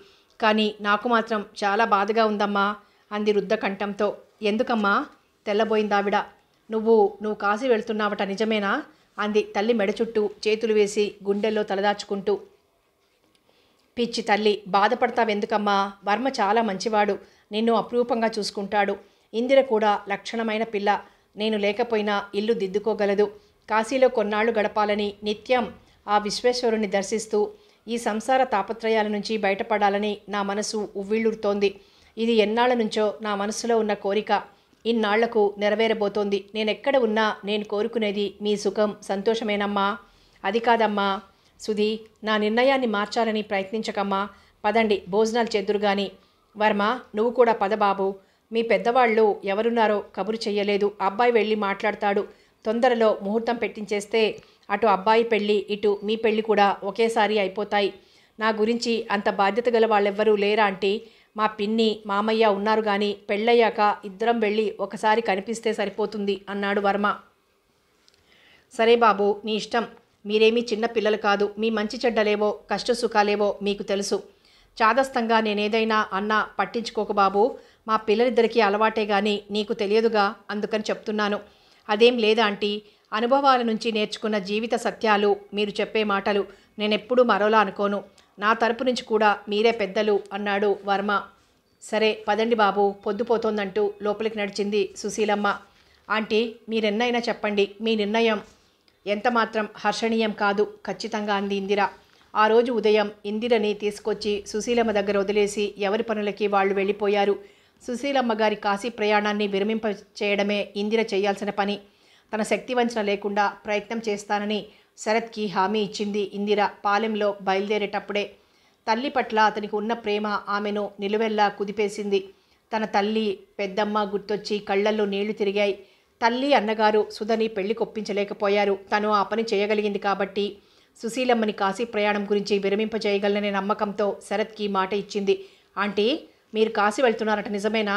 కానీ నాకు మాత్రం చాలా బాధగా ఉందమ్మా అంది రుద్ధ కంఠంతో ఎందుకమ్మా తెల్లబోయిందావిడ నువ్వు నువ్వు కాశీ వెళ్తున్నావట నిజమేనా అంది తల్లి మెడ చుట్టూ చేతులు వేసి గుండెల్లో తలదాచుకుంటూ పిచ్చి తల్లి బాధపడతావెందుకమ్మా వర్మ చాలా మంచివాడు నిన్ను అప్రూపంగా చూసుకుంటాడు ఇందిర కూడా లక్షణమైన పిల్ల నేను లేకపోయినా ఇల్లు దిద్దుకోగలదు కాశీలో కొన్నాళ్ళు గడపాలని నిత్యం ఆ విశ్వేశ్వరుని దర్శిస్తూ ఈ సంసార తాపత్రయాల నుంచి బయటపడాలని నా మనసు ఉవ్విళ్ళుతోంది ఇది ఎన్నాళ్ల నుంచో నా మనసులో ఉన్న కోరిక ఇన్నాళ్లకు నెరవేరబోతోంది నేనెక్కడ ఉన్నా నేను కోరుకునేది మీ సుఖం సంతోషమేనమ్మా అది కాదమ్మా సుధి నా నిర్ణయాన్ని మార్చాలని ప్రయత్నించకమ్మా పదండి భోజనాలు చెద్దురు గాని వర్మ నువ్వు కూడా పదబాబు మీ పెద్దవాళ్ళు ఎవరున్నారో కబురు చెయ్యలేదు అబ్బాయి వెళ్ళి మాట్లాడతాడు తొందరలో ముహూర్తం పెట్టించేస్తే అటు అబ్బాయి పెళ్ళి ఇటు మీ పెళ్ళి కూడా ఒకేసారి అయిపోతాయి నా గురించి అంత బాధ్యత గల వాళ్ళెవ్వరూ లేరా అంటే మా పిన్ని మామయ్య ఉన్నారు కానీ పెళ్ళయ్యాక ఇద్దరం వెళ్ళి ఒకసారి కనిపిస్తే సరిపోతుంది అన్నాడు వర్మ సరే బాబు నీ ఇష్టం మీరేమీ చిన్న పిల్లలు కాదు మీ మంచి చెడ్డలేవో కష్టసుఖాలేవో మీకు తెలుసు చాదస్తంగా నేనేదైనా అన్నా పట్టించుకోక బాబు మా పిల్లలిద్దరికీ అలవాటే కానీ నీకు తెలియదుగా అందుకని చెప్తున్నాను అదేం లేదా అంటీ అనుభవాల నుంచి నేర్చుకున్న జీవిత సత్యాలు మీరు చెప్పే మాటలు నేనెప్పుడూ మరోలా అనుకోను నా తరపు నుంచి కూడా మీరే పెద్దలు అన్నాడు వర్మ సరే పదండి బాబు పొద్దుపోతోందంటూ లోపలికి నడిచింది సుశీలమ్మ ఆంటీ మీరెన్నైనా చెప్పండి మీ నిర్ణయం ఎంతమాత్రం హర్షణీయం కాదు ఖచ్చితంగా అంది ఇందిర ఆ రోజు ఉదయం ఇందిరని తీసుకొచ్చి సుశీలమ్మ దగ్గర వదిలేసి ఎవరి పనులకి వాళ్ళు వెళ్ళిపోయారు సుశీలమ్మ గారి కాశీ ప్రయాణాన్ని విరమింప చేయడమే ఇందిర చేయాల్సిన పని తన శక్తి వంచన లేకుండా ప్రయత్నం చేస్తానని శరత్కి హామీ ఇచ్చింది ఇందిర పాలెంలో బయలుదేరేటప్పుడే తల్లి పట్ల అతనికి ఉన్న ప్రేమ ఆమెను నిలువెల్లా కుదిపేసింది తన తల్లి పెద్దమ్మ గుర్తొచ్చి కళ్ళల్లో నీళ్లు తిరిగాయి తల్లి అన్నగారు సుధని పెళ్లి కొప్పించలేకపోయారు తను ఆ పని చేయగలిగింది కాబట్టి సుశీలమ్మని కాశీ ప్రయాణం గురించి విరమింపజేయగలననే నమ్మకంతో శరత్కి మాట ఇచ్చింది ఆంటీ మీరు కాశీ వెళ్తున్నారట నిజమేనా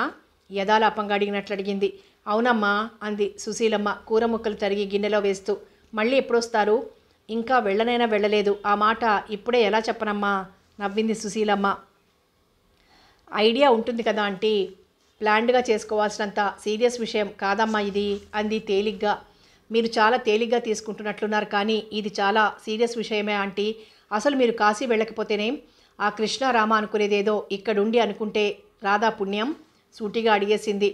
అప్పంగా అడిగినట్లు అడిగింది అవునమ్మా అంది సుశీలమ్మ కూర ముక్కలు తరిగి గిన్నెలో వేస్తూ మళ్ళీ ఎప్పుడొస్తారు ఇంకా వెళ్ళనైనా వెళ్ళలేదు ఆ మాట ఇప్పుడే ఎలా చెప్పనమ్మా నవ్వింది సుశీలమ్మ ఐడియా ఉంటుంది కదా ఆంటీ ప్లాండ్గా చేసుకోవాల్సినంత సీరియస్ విషయం కాదమ్మా ఇది అంది తేలిగ్గా మీరు చాలా తేలిగ్గా తీసుకుంటున్నట్లున్నారు కానీ ఇది చాలా సీరియస్ విషయమే ఆంటీ అసలు మీరు కాశీ వెళ్ళకపోతేనేం ఆ కృష్ణారామ అనుకునేదేదో ఇక్కడుండి అనుకుంటే రాధా పుణ్యం సూటిగా అడిగేసింది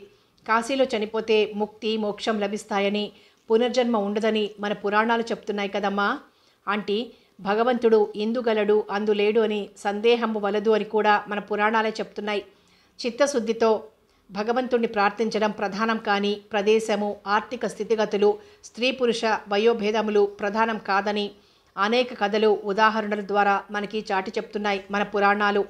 కాశీలో చనిపోతే ముక్తి మోక్షం లభిస్తాయని పునర్జన్మ ఉండదని మన పురాణాలు చెప్తున్నాయి కదమ్మా ఆంటీ భగవంతుడు ఇందుగలడు అందులేడు అని సందేహము వలదు అని కూడా మన పురాణాలే చెప్తున్నాయి చిత్తశుద్ధితో భగవంతుణ్ణి ప్రార్థించడం ప్రధానం కానీ ప్రదేశము ఆర్థిక స్థితిగతులు స్త్రీ పురుష వయోభేదములు ప్రధానం కాదని అనేక కథలు ఉదాహరణల ద్వారా మనకి చాటి చెప్తున్నాయి మన పురాణాలు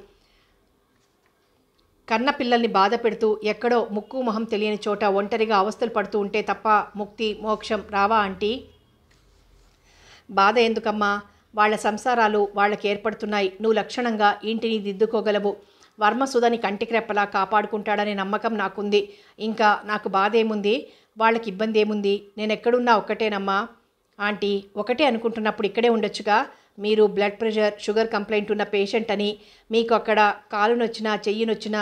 కన్న పిల్లల్ని బాధ పెడుతూ ఎక్కడో ముక్కు మొహం తెలియని చోట ఒంటరిగా అవస్థలు పడుతూ ఉంటే తప్ప ముక్తి మోక్షం రావా అంటీ బాధ ఎందుకమ్మా వాళ్ల సంసారాలు వాళ్ళకి ఏర్పడుతున్నాయి నువ్వు లక్షణంగా ఇంటిని దిద్దుకోగలవు వర్మసుధని కంటికి రెప్పలా కాపాడుకుంటాడనే నమ్మకం నాకుంది ఇంకా నాకు బాధ ఏముంది వాళ్ళకి ఇబ్బంది ఏముంది నేను ఎక్కడున్నా ఒక్కటేనమ్మా ఆంటీ ఒకటే అనుకుంటున్నప్పుడు ఇక్కడే ఉండొచ్చుగా మీరు బ్లడ్ ప్రెషర్ షుగర్ కంప్లైంట్ ఉన్న పేషెంట్ అని మీకు అక్కడ కాలు నొచ్చినా చెయ్యి నొచ్చినా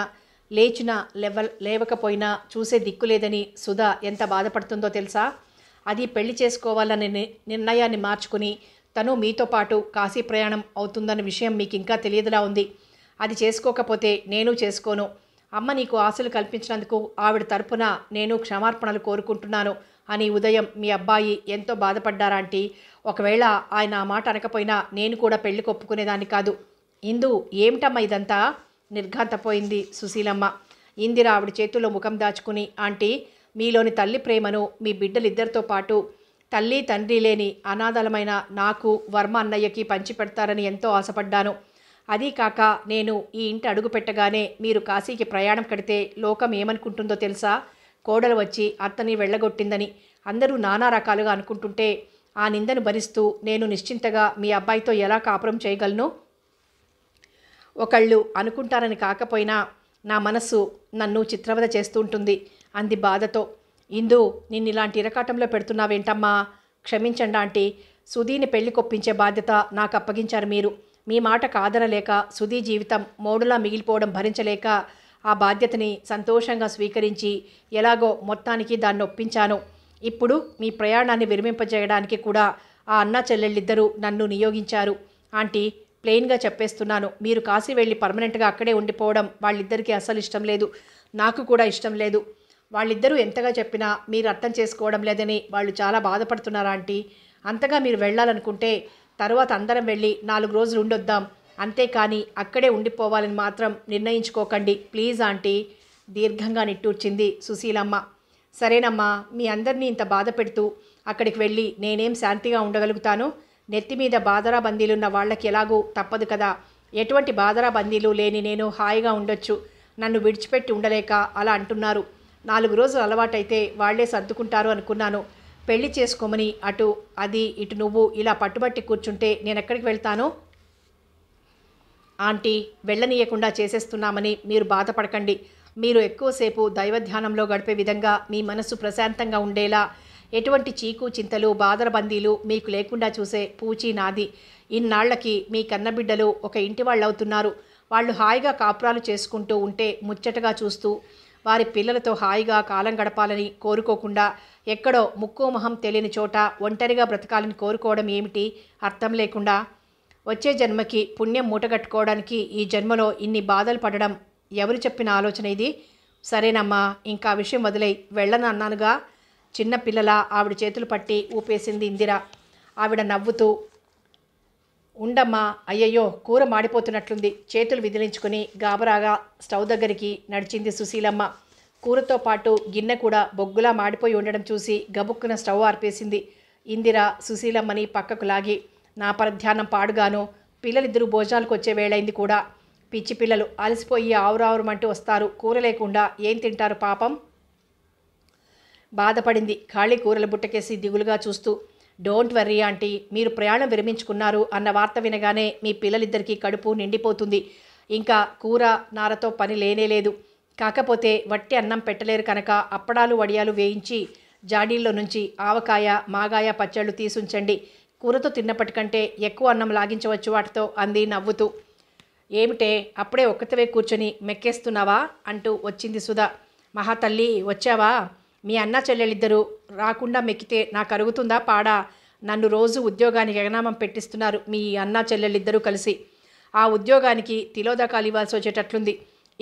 లేచినా లేవ లేవకపోయినా చూసే దిక్కు లేదని సుధా ఎంత బాధపడుతుందో తెలుసా అది పెళ్లి చేసుకోవాలనే నిర్ణయాన్ని మార్చుకుని తను మీతో పాటు కాశీ ప్రయాణం అవుతుందన్న విషయం మీకు ఇంకా తెలియదులా ఉంది అది చేసుకోకపోతే నేను చేసుకోను అమ్మ నీకు ఆశలు కల్పించినందుకు ఆవిడ తరపున నేను క్షమార్పణలు కోరుకుంటున్నాను అని ఉదయం మీ అబ్బాయి ఎంతో బాధపడ్డారాంటీ ఒకవేళ ఆయన ఆ మాట అనకపోయినా నేను కూడా పెళ్లి కొప్పుకునేదాన్ని కాదు ఇందు ఏమిటమ్మా ఇదంతా నిర్ఘాంతపోయింది సుశీలమ్మ ఇందిరా ఆవిడ చేతుల్లో ముఖం దాచుకుని ఆంటీ మీలోని తల్లి ప్రేమను మీ బిడ్డలిద్దరితో పాటు తల్లి తండ్రి లేని అనాథలమైన నాకు వర్మ అన్నయ్యకి పంచిపెడతారని ఎంతో ఆశపడ్డాను అదీ కాక నేను ఈ ఇంటి అడుగు పెట్టగానే మీరు కాశీకి ప్రయాణం కడితే లోకం ఏమనుకుంటుందో తెలుసా కోడలు వచ్చి అత్తని వెళ్ళగొట్టిందని అందరూ నానా రకాలుగా అనుకుంటుంటే ఆ నిందను భరిస్తూ నేను నిశ్చింతగా మీ అబ్బాయితో ఎలా కాపురం చేయగలను ఒకళ్ళు అనుకుంటారని కాకపోయినా నా మనస్సు నన్ను చిత్రవద ఉంటుంది అంది బాధతో ఇందు నిన్ను ఇలాంటి ఇరకాటంలో పెడుతున్నావేంటమ్మా క్షమించండి ఆంటీ సుధీని పెళ్లి కొప్పించే బాధ్యత నాకు అప్పగించారు మీరు మీ మాట కాదనలేక సుధీ జీవితం మోడులా మిగిలిపోవడం భరించలేక ఆ బాధ్యతని సంతోషంగా స్వీకరించి ఎలాగో మొత్తానికి దాన్ని ఒప్పించాను ఇప్పుడు మీ ప్రయాణాన్ని విరమింపజేయడానికి కూడా ఆ అన్న చెల్లెళ్ళిద్దరూ నన్ను నియోగించారు ఆంటీ ప్లెయిన్గా చెప్పేస్తున్నాను మీరు కాశీ వెళ్ళి పర్మనెంట్గా అక్కడే ఉండిపోవడం వాళ్ళిద్దరికీ అసలు ఇష్టం లేదు నాకు కూడా ఇష్టం లేదు వాళ్ళిద్దరూ ఎంతగా చెప్పినా మీరు అర్థం చేసుకోవడం లేదని వాళ్ళు చాలా బాధపడుతున్నారు ఆంటీ అంతగా మీరు వెళ్ళాలనుకుంటే తర్వాత అందరం వెళ్ళి నాలుగు రోజులు ఉండొద్దాం అంతేకాని అక్కడే ఉండిపోవాలని మాత్రం నిర్ణయించుకోకండి ప్లీజ్ ఆంటీ దీర్ఘంగా నిట్టూర్చింది సుశీలమ్మ సరేనమ్మా మీ అందరినీ ఇంత బాధ పెడుతూ అక్కడికి వెళ్ళి నేనేం శాంతిగా ఉండగలుగుతాను నెత్తి మీద బాధరా బందీలున్న వాళ్ళకి ఎలాగూ తప్పదు కదా ఎటువంటి బాధరా బందీలు లేని నేను హాయిగా ఉండొచ్చు నన్ను విడిచిపెట్టి ఉండలేక అలా అంటున్నారు నాలుగు రోజులు అలవాటైతే వాళ్లే సర్దుకుంటారు అనుకున్నాను పెళ్లి చేసుకోమని అటు అది ఇటు నువ్వు ఇలా పట్టుబట్టి కూర్చుంటే నేను ఎక్కడికి వెళ్తాను ఆంటీ వెళ్ళనీయకుండా చేసేస్తున్నామని మీరు బాధపడకండి మీరు ఎక్కువసేపు దైవధ్యానంలో గడిపే విధంగా మీ మనసు ప్రశాంతంగా ఉండేలా ఎటువంటి చీకు చింతలు బాదరబందీలు మీకు లేకుండా చూసే పూచి నాది ఇన్నాళ్లకి మీ కన్నబిడ్డలు ఒక ఇంటి వాళ్ళు అవుతున్నారు వాళ్ళు హాయిగా కాపురాలు చేసుకుంటూ ఉంటే ముచ్చటగా చూస్తూ వారి పిల్లలతో హాయిగా కాలం గడపాలని కోరుకోకుండా ఎక్కడో ముక్కు మొహం తెలియని చోట ఒంటరిగా బ్రతకాలని కోరుకోవడం ఏమిటి అర్థం లేకుండా వచ్చే జన్మకి పుణ్యం మూటగట్టుకోవడానికి ఈ జన్మలో ఇన్ని బాధలు పడడం ఎవరు చెప్పిన ఆలోచన ఇది సరేనమ్మా ఇంకా విషయం వదిలే వెళ్ళను అన్నానుగా చిన్న పిల్లల ఆవిడ చేతులు పట్టి ఊపేసింది ఇందిర ఆవిడ నవ్వుతూ ఉండమ్మా అయ్యయ్యో కూర మాడిపోతున్నట్లుంది చేతులు విదిలించుకుని గాబరాగా స్టవ్ దగ్గరికి నడిచింది సుశీలమ్మ కూరతో పాటు గిన్నె కూడా బొగ్గులా మాడిపోయి ఉండడం చూసి గబుక్కున స్టవ్ ఆర్పేసింది ఇందిర సుశీలమ్మని పక్కకు లాగి నా పరధ్యానం పాడుగాను పిల్లలిద్దరూ భోజనాలకు వచ్చే వేళైంది కూడా పిచ్చి పిల్లలు అలసిపోయి ఆవురావురమంటూ వస్తారు కూర లేకుండా ఏం తింటారు పాపం బాధపడింది ఖాళీ కూరల బుట్టకేసి దిగులుగా చూస్తూ డోంట్ వర్రీ ఆంటీ మీరు ప్రయాణం విరమించుకున్నారు అన్న వార్త వినగానే మీ పిల్లలిద్దరికీ కడుపు నిండిపోతుంది ఇంకా కూర నారతో పని లేనేలేదు కాకపోతే వట్టి అన్నం పెట్టలేరు కనుక అప్పడాలు వడియాలు వేయించి జాడీల్లో నుంచి ఆవకాయ మాగాయ పచ్చళ్ళు తీసుంచండి కూరతో తిన్నప్పటికంటే ఎక్కువ అన్నం లాగించవచ్చు వాటితో అంది నవ్వుతూ ఏమిటే అప్పుడే ఒక్కతవే కూర్చొని మెక్కేస్తున్నావా అంటూ వచ్చింది సుధా మహాతల్లి వచ్చావా మీ అన్న చెల్లెలిద్దరూ రాకుండా మెక్కితే నాకు అరుగుతుందా పాడా నన్ను రోజు ఉద్యోగానికి ఎగనామం పెట్టిస్తున్నారు మీ అన్న చెల్లెలిద్దరూ కలిసి ఆ ఉద్యోగానికి తిలోదకాలు ఇవ్వాల్సి వచ్చేటట్లుంది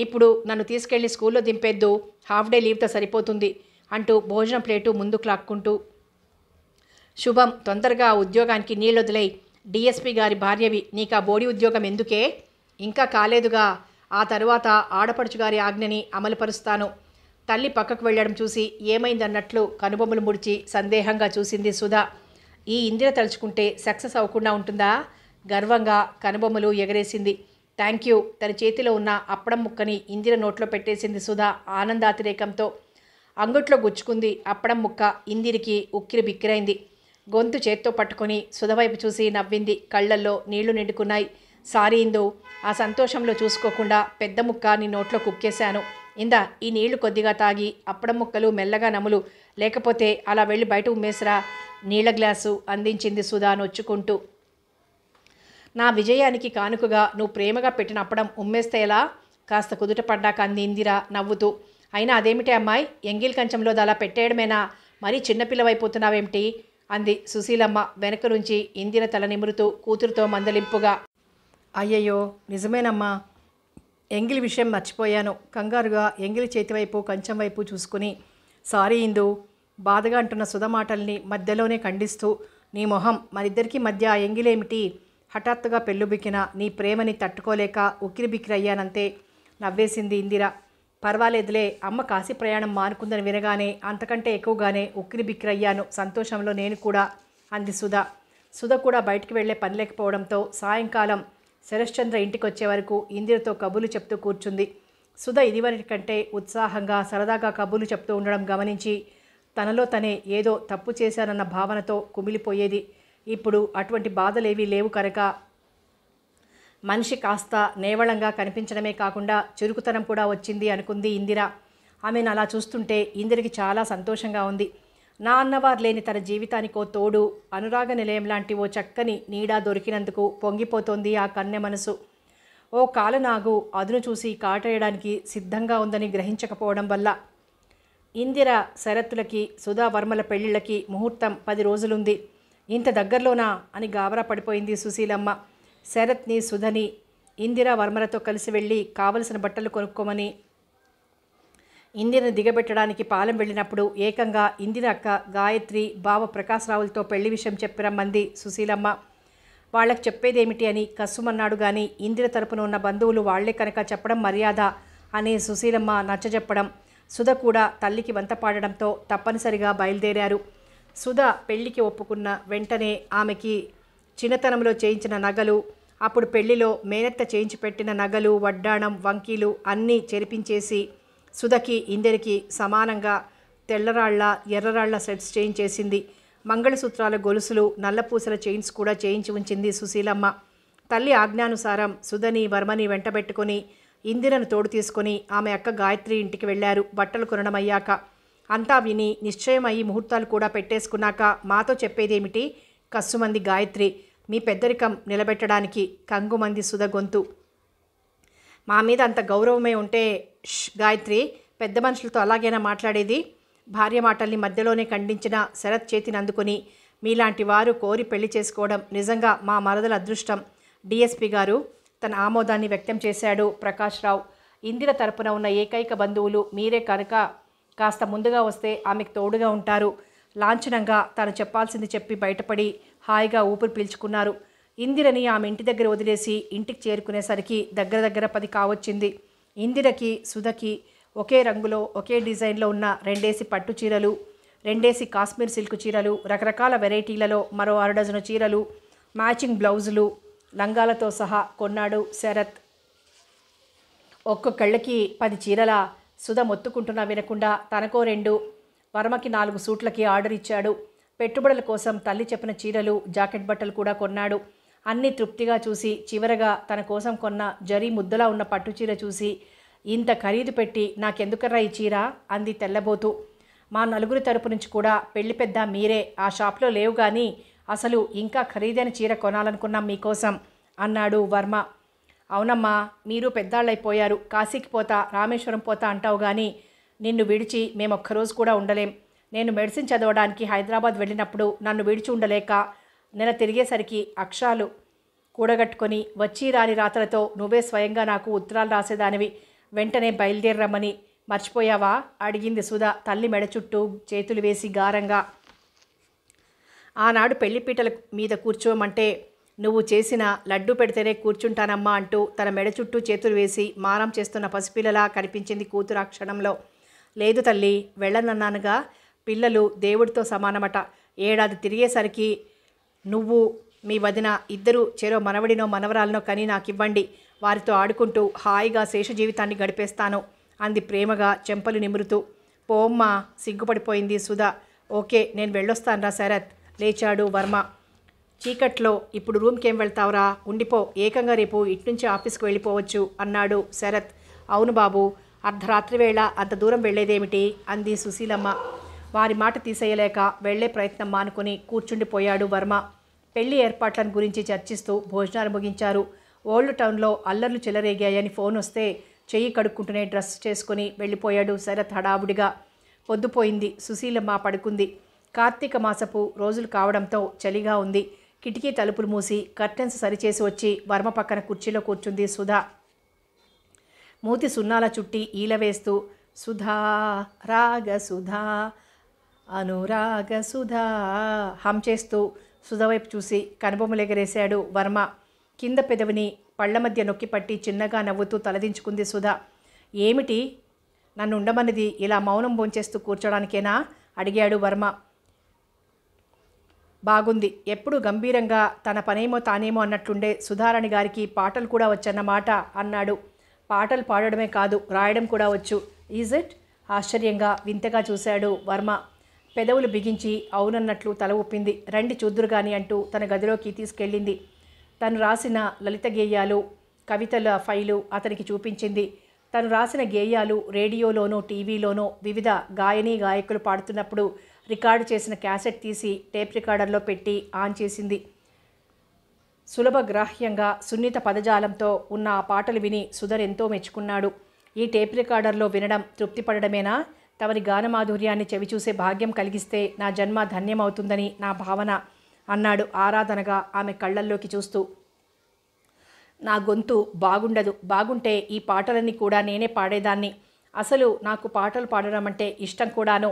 ఇప్పుడు నన్ను తీసుకెళ్లి స్కూల్లో దింపేద్దు హాఫ్ డే లీవ్తో సరిపోతుంది అంటూ భోజనం ప్లేటు ముందుకు లాక్కుంటూ శుభం తొందరగా ఉద్యోగానికి నీళ్ళొదిలై డిఎస్పి గారి భార్యవి నీకా బోడి ఉద్యోగం ఎందుకే ఇంకా కాలేదుగా ఆ తరువాత ఆడపడుచు గారి ఆజ్ఞని అమలుపరుస్తాను తల్లి పక్కకు వెళ్ళడం చూసి ఏమైందన్నట్లు కనుబొమ్మలు ముడిచి సందేహంగా చూసింది సుధా ఈ ఇందిర తలుచుకుంటే సక్సెస్ అవ్వకుండా ఉంటుందా గర్వంగా కనుబొమ్మలు ఎగరేసింది థ్యాంక్ యూ తన చేతిలో ఉన్న అప్పడం ముక్కని ఇందిర నోట్లో పెట్టేసింది సుధా ఆనందాతిరేకంతో అంగుట్లో గుచ్చుకుంది అప్పడం ముక్క ఇందిరికి ఉక్కిరి బిక్కిరైంది గొంతు చేత్తో పట్టుకుని సుధవైపు చూసి నవ్వింది కళ్ళల్లో నీళ్లు నిండుకున్నాయి సారీ ఇందు ఆ సంతోషంలో చూసుకోకుండా పెద్ద ముక్క నీ నోట్లో కుక్కేశాను ఇందా ఈ నీళ్లు కొద్దిగా తాగి అప్పడం ముక్కలు మెల్లగా నములు లేకపోతే అలా వెళ్ళి బయట ఉమ్మేసరా నీళ్ల గ్లాసు అందించింది సుధా నొచ్చుకుంటూ నా విజయానికి కానుకగా నువ్వు ప్రేమగా పెట్టిన అప్పడం ఉమ్మేస్తే ఎలా కాస్త కుదుట పడ్డాక అందిందిరా నవ్వుతూ అయినా అదేమిటి అమ్మాయి ఎంగిల్ కంచంలో అలా పెట్టేయడమేనా మరీ చిన్నపిల్లవైపోతున్నావేమిటి అంది సుశీలమ్మ వెనక నుంచి ఇందిర తల నిమురుతూ కూతురుతో మందలింపుగా అయ్యయ్యో నిజమేనమ్మా ఎంగిలి విషయం మర్చిపోయాను కంగారుగా ఎంగిలి చేతివైపు కంచం వైపు చూసుకుని సారీ ఇందు బాధగా అంటున్న సుధమాటల్ని మధ్యలోనే ఖండిస్తూ నీ మొహం మనిద్దరికీ మధ్య ఆ ఎంగిలేమిటి హఠాత్తుగా పెళ్ళుబిక్కిన నీ ప్రేమని తట్టుకోలేక బిక్కిరయ్యానంతే నవ్వేసింది ఇందిర పర్వాలేదులే అమ్మ కాశీ ప్రయాణం మానుకుందని వినగానే అంతకంటే ఎక్కువగానే ఉక్కిరి బిక్కిరయ్యాను సంతోషంలో నేను కూడా అంది సుధ సుధ కూడా బయటికి వెళ్లే పని లేకపోవడంతో సాయంకాలం శరశ్చంద్ర ఇంటికి వచ్చే వరకు ఇందిరతో కబుర్లు చెప్తూ కూర్చుంది సుధ ఇదివరటి కంటే ఉత్సాహంగా సరదాగా కబుర్లు చెప్తూ ఉండడం గమనించి తనలో తనే ఏదో తప్పు చేశానన్న భావనతో కుమిలిపోయేది ఇప్పుడు అటువంటి బాధలేవీ లేవు కనుక మనిషి కాస్త నేవళంగా కనిపించడమే కాకుండా చురుకుతనం కూడా వచ్చింది అనుకుంది ఇందిర ఆమెను అలా చూస్తుంటే ఇందిరకి చాలా సంతోషంగా ఉంది నా అన్నవారు లేని తన జీవితానికో తోడు అనురాగ నిలయం లాంటి ఓ చక్కని నీడ దొరికినందుకు పొంగిపోతోంది ఆ కన్నె మనసు ఓ కాలనాగు అదును చూసి కాటేయడానికి సిద్ధంగా ఉందని గ్రహించకపోవడం వల్ల ఇందిర శరత్తులకి సుధావర్మల పెళ్లిళ్ళకి ముహూర్తం పది రోజులుంది ఇంత దగ్గరలోనా అని గాబరా పడిపోయింది సుశీలమ్మ శరత్ని సుధని ఇందిరా వర్మలతో కలిసి వెళ్ళి కావలసిన బట్టలు కొనుక్కోమని ఇందిరను దిగబెట్టడానికి పాలెం వెళ్ళినప్పుడు ఏకంగా ఇందిర అక్క గాయత్రి బావ ప్రకాశ్రావులతో పెళ్లి విషయం చెప్పిరమ్మంది సుశీలమ్మ వాళ్ళకి చెప్పేదేమిటి అని కస్సుమన్నాడు కానీ ఇందిర తరపున ఉన్న బంధువులు వాళ్లే కనుక చెప్పడం మర్యాద అని సుశీలమ్మ నచ్చజెప్పడం సుధ కూడా తల్లికి వంత పాడడంతో తప్పనిసరిగా బయలుదేరారు సుధ పెళ్లికి ఒప్పుకున్న వెంటనే ఆమెకి చిన్నతనంలో చేయించిన నగలు అప్పుడు పెళ్లిలో మేనత్త చేయించి పెట్టిన నగలు వడ్డాణం వంకీలు అన్నీ చెరిపించేసి సుధకి ఇందరికి సమానంగా తెల్లరాళ్ల ఎర్రరాళ్ల సెట్స్ చేయించేసింది మంగళసూత్రాల గొలుసులు నల్లపూసల చైన్స్ కూడా చేయించి ఉంచింది సుశీలమ్మ తల్లి ఆజ్ఞానుసారం సుధని వర్మని వెంటబెట్టుకుని ఇందిరను తోడు తీసుకుని ఆమె అక్క గాయత్రి ఇంటికి వెళ్లారు బట్టలు కొనడమయ్యాక అంతా విని నిశ్చయమయ్యి ముహూర్తాలు కూడా పెట్టేసుకున్నాక మాతో చెప్పేదేమిటి కస్సుమంది గాయత్రి మీ పెద్దరికం నిలబెట్టడానికి కంగుమంది సుధ గొంతు మా మీద అంత గౌరవమే ఉంటే గాయత్రి పెద్ద మనుషులతో అలాగైనా మాట్లాడేది భార్య మాటల్ని మధ్యలోనే ఖండించిన శరత్ చేతిని అందుకుని మీలాంటి వారు కోరి పెళ్లి చేసుకోవడం నిజంగా మా మరదల అదృష్టం డిఎస్పి గారు తన ఆమోదాన్ని వ్యక్తం చేశాడు ప్రకాష్ రావు ఇందిర తరపున ఉన్న ఏకైక బంధువులు మీరే కనుక కాస్త ముందుగా వస్తే ఆమెకు తోడుగా ఉంటారు లాంఛనంగా తాను చెప్పాల్సింది చెప్పి బయటపడి హాయిగా ఊపిరి పీల్చుకున్నారు ఇందిరని ఆమె ఇంటి దగ్గర వదిలేసి ఇంటికి చేరుకునేసరికి దగ్గర దగ్గర పది కావచ్చింది ఇందిరకి సుధకి ఒకే రంగులో ఒకే డిజైన్లో ఉన్న రెండేసి పట్టు చీరలు రెండేసి కాశ్మీర్ సిల్క్ చీరలు రకరకాల వెరైటీలలో మరో అరడజను చీరలు మ్యాచింగ్ బ్లౌజులు లంగాలతో సహా కొన్నాడు శరత్ ఒక్కొక్కళ్ళకి పది చీరల సుధ మొత్తుకుంటున్నా వినకుండా తనకో రెండు వర్మకి నాలుగు సూట్లకి ఆర్డర్ ఇచ్చాడు పెట్టుబడుల కోసం తల్లి చెప్పిన చీరలు జాకెట్ బట్టలు కూడా కొన్నాడు అన్ని తృప్తిగా చూసి చివరగా తన కోసం కొన్న జరీ ముద్దలా ఉన్న పట్టు చీర చూసి ఇంత ఖరీదు పెట్టి నాకెందుకర్రా ఈ చీర అంది తెల్లబోతు మా నలుగురి తరపు నుంచి కూడా పెళ్లి పెద్ద మీరే ఆ షాప్లో లేవు కానీ అసలు ఇంకా ఖరీదైన చీర కొనాలనుకున్నాం మీకోసం అన్నాడు వర్మ అవునమ్మా మీరు పెద్దాళ్ళైపోయారు కాశీకి పోతా రామేశ్వరం పోతా అంటావు కానీ నిన్ను విడిచి మేమొక్కరోజు కూడా ఉండలేం నేను మెడిసిన్ చదవడానికి హైదరాబాద్ వెళ్ళినప్పుడు నన్ను విడిచి ఉండలేక నెల తిరిగేసరికి అక్షరాలు కూడగట్టుకొని వచ్చి రాని రాతలతో నువ్వే స్వయంగా నాకు ఉత్తరాలు రాసేదానివి వెంటనే బయలుదేరమ్మని మర్చిపోయావా అడిగింది సుధా తల్లి మెడ చుట్టూ చేతులు వేసి గారంగా ఆనాడు పెళ్లిపీటల మీద కూర్చోమంటే నువ్వు చేసిన లడ్డు పెడితేనే కూర్చుంటానమ్మా అంటూ తన మెడ చుట్టూ చేతులు వేసి మారం చేస్తున్న పసిపిల్లలా కనిపించింది కూతురు ఆ క్షణంలో లేదు తల్లి వెళ్ళనన్నానుగా పిల్లలు దేవుడితో సమానమట ఏడాది తిరిగేసరికి నువ్వు మీ వదిన ఇద్దరు చెరో మనవడినో మనవరాలనో కని నాకు ఇవ్వండి వారితో ఆడుకుంటూ హాయిగా శేష జీవితాన్ని గడిపేస్తాను అంది ప్రేమగా చెంపలు నిమురుతూ పోమ్మ సిగ్గుపడిపోయింది సుధా ఓకే నేను వెళ్ళొస్తానురా శరత్ లేచాడు వర్మ చీకట్లో ఇప్పుడు రూమ్కేం వెళ్తావురా ఉండిపో ఏకంగా రేపు ఇట్నుంచి ఆఫీస్కి వెళ్ళిపోవచ్చు అన్నాడు శరత్ అవును బాబు అర్ధరాత్రి వేళ అంత దూరం వెళ్ళేదేమిటి అంది సుశీలమ్మ వారి మాట తీసేయలేక వెళ్లే ప్రయత్నం మానుకుని కూర్చుండిపోయాడు వర్మ పెళ్లి ఏర్పాట్లను గురించి చర్చిస్తూ భోజనాలు ముగించారు ఓల్డ్ టౌన్లో అల్లర్లు చెలరేగాయని ఫోన్ వస్తే చెయ్యి కడుక్కుంటూనే డ్రెస్ చేసుకుని వెళ్ళిపోయాడు శరత్ హడావుడిగా పొద్దుపోయింది సుశీలమ్మ పడుకుంది కార్తీక మాసపు రోజులు కావడంతో చలిగా ఉంది కిటికీ తలుపులు మూసి కర్టెన్స్ సరిచేసి వచ్చి వర్మ పక్కన కుర్చీలో కూర్చుంది సుధా మూతి సున్నాల చుట్టి ఈలవేస్తూ సుధా రాగ సుధా అనురాగ సుధా హమ్ చేస్తూ వైపు చూసి కనుబొమ్మలెగరేశాడు వర్మ కింద పెదవిని పళ్ల మధ్య నొక్కిపట్టి చిన్నగా నవ్వుతూ తలదించుకుంది సుధా ఏమిటి నన్ను ఉండమన్నది ఇలా మౌనం భోంచేస్తూ కూర్చోడానికేనా అడిగాడు వర్మ బాగుంది ఎప్పుడు గంభీరంగా తన పనేమో తానేమో అన్నట్లుండే సుధారాణి గారికి పాటలు కూడా వచ్చన్నమాట అన్నాడు పాటలు పాడడమే కాదు రాయడం కూడా వచ్చు ఈజ్ ఇట్ ఆశ్చర్యంగా వింతగా చూశాడు వర్మ పెదవులు బిగించి అవునన్నట్లు తల ఊపింది రండి చూద్దురుగాని అంటూ తన గదిలోకి తీసుకెళ్ళింది తను రాసిన లలిత గేయాలు కవితల ఫైలు అతనికి చూపించింది తను రాసిన గేయాలు రేడియోలోనూ టీవీలోనూ వివిధ గాయనీ గాయకులు పాడుతున్నప్పుడు రికార్డు చేసిన క్యాసెట్ తీసి టేప్ రికార్డర్లో పెట్టి ఆన్ చేసింది సులభగ్రాహ్యంగా సున్నిత పదజాలంతో ఉన్న ఆ పాటలు విని సుధర్ ఎంతో మెచ్చుకున్నాడు ఈ టేప్ రికార్డర్లో వినడం తృప్తిపడడమేనా తమరి గానమాధుర్యాన్ని చెవిచూసే భాగ్యం కలిగిస్తే నా జన్మ ధన్యమవుతుందని నా భావన అన్నాడు ఆరాధనగా ఆమె కళ్ళల్లోకి చూస్తూ నా గొంతు బాగుండదు బాగుంటే ఈ పాటలన్నీ కూడా నేనే పాడేదాన్ని అసలు నాకు పాటలు పాడడం అంటే ఇష్టం కూడాను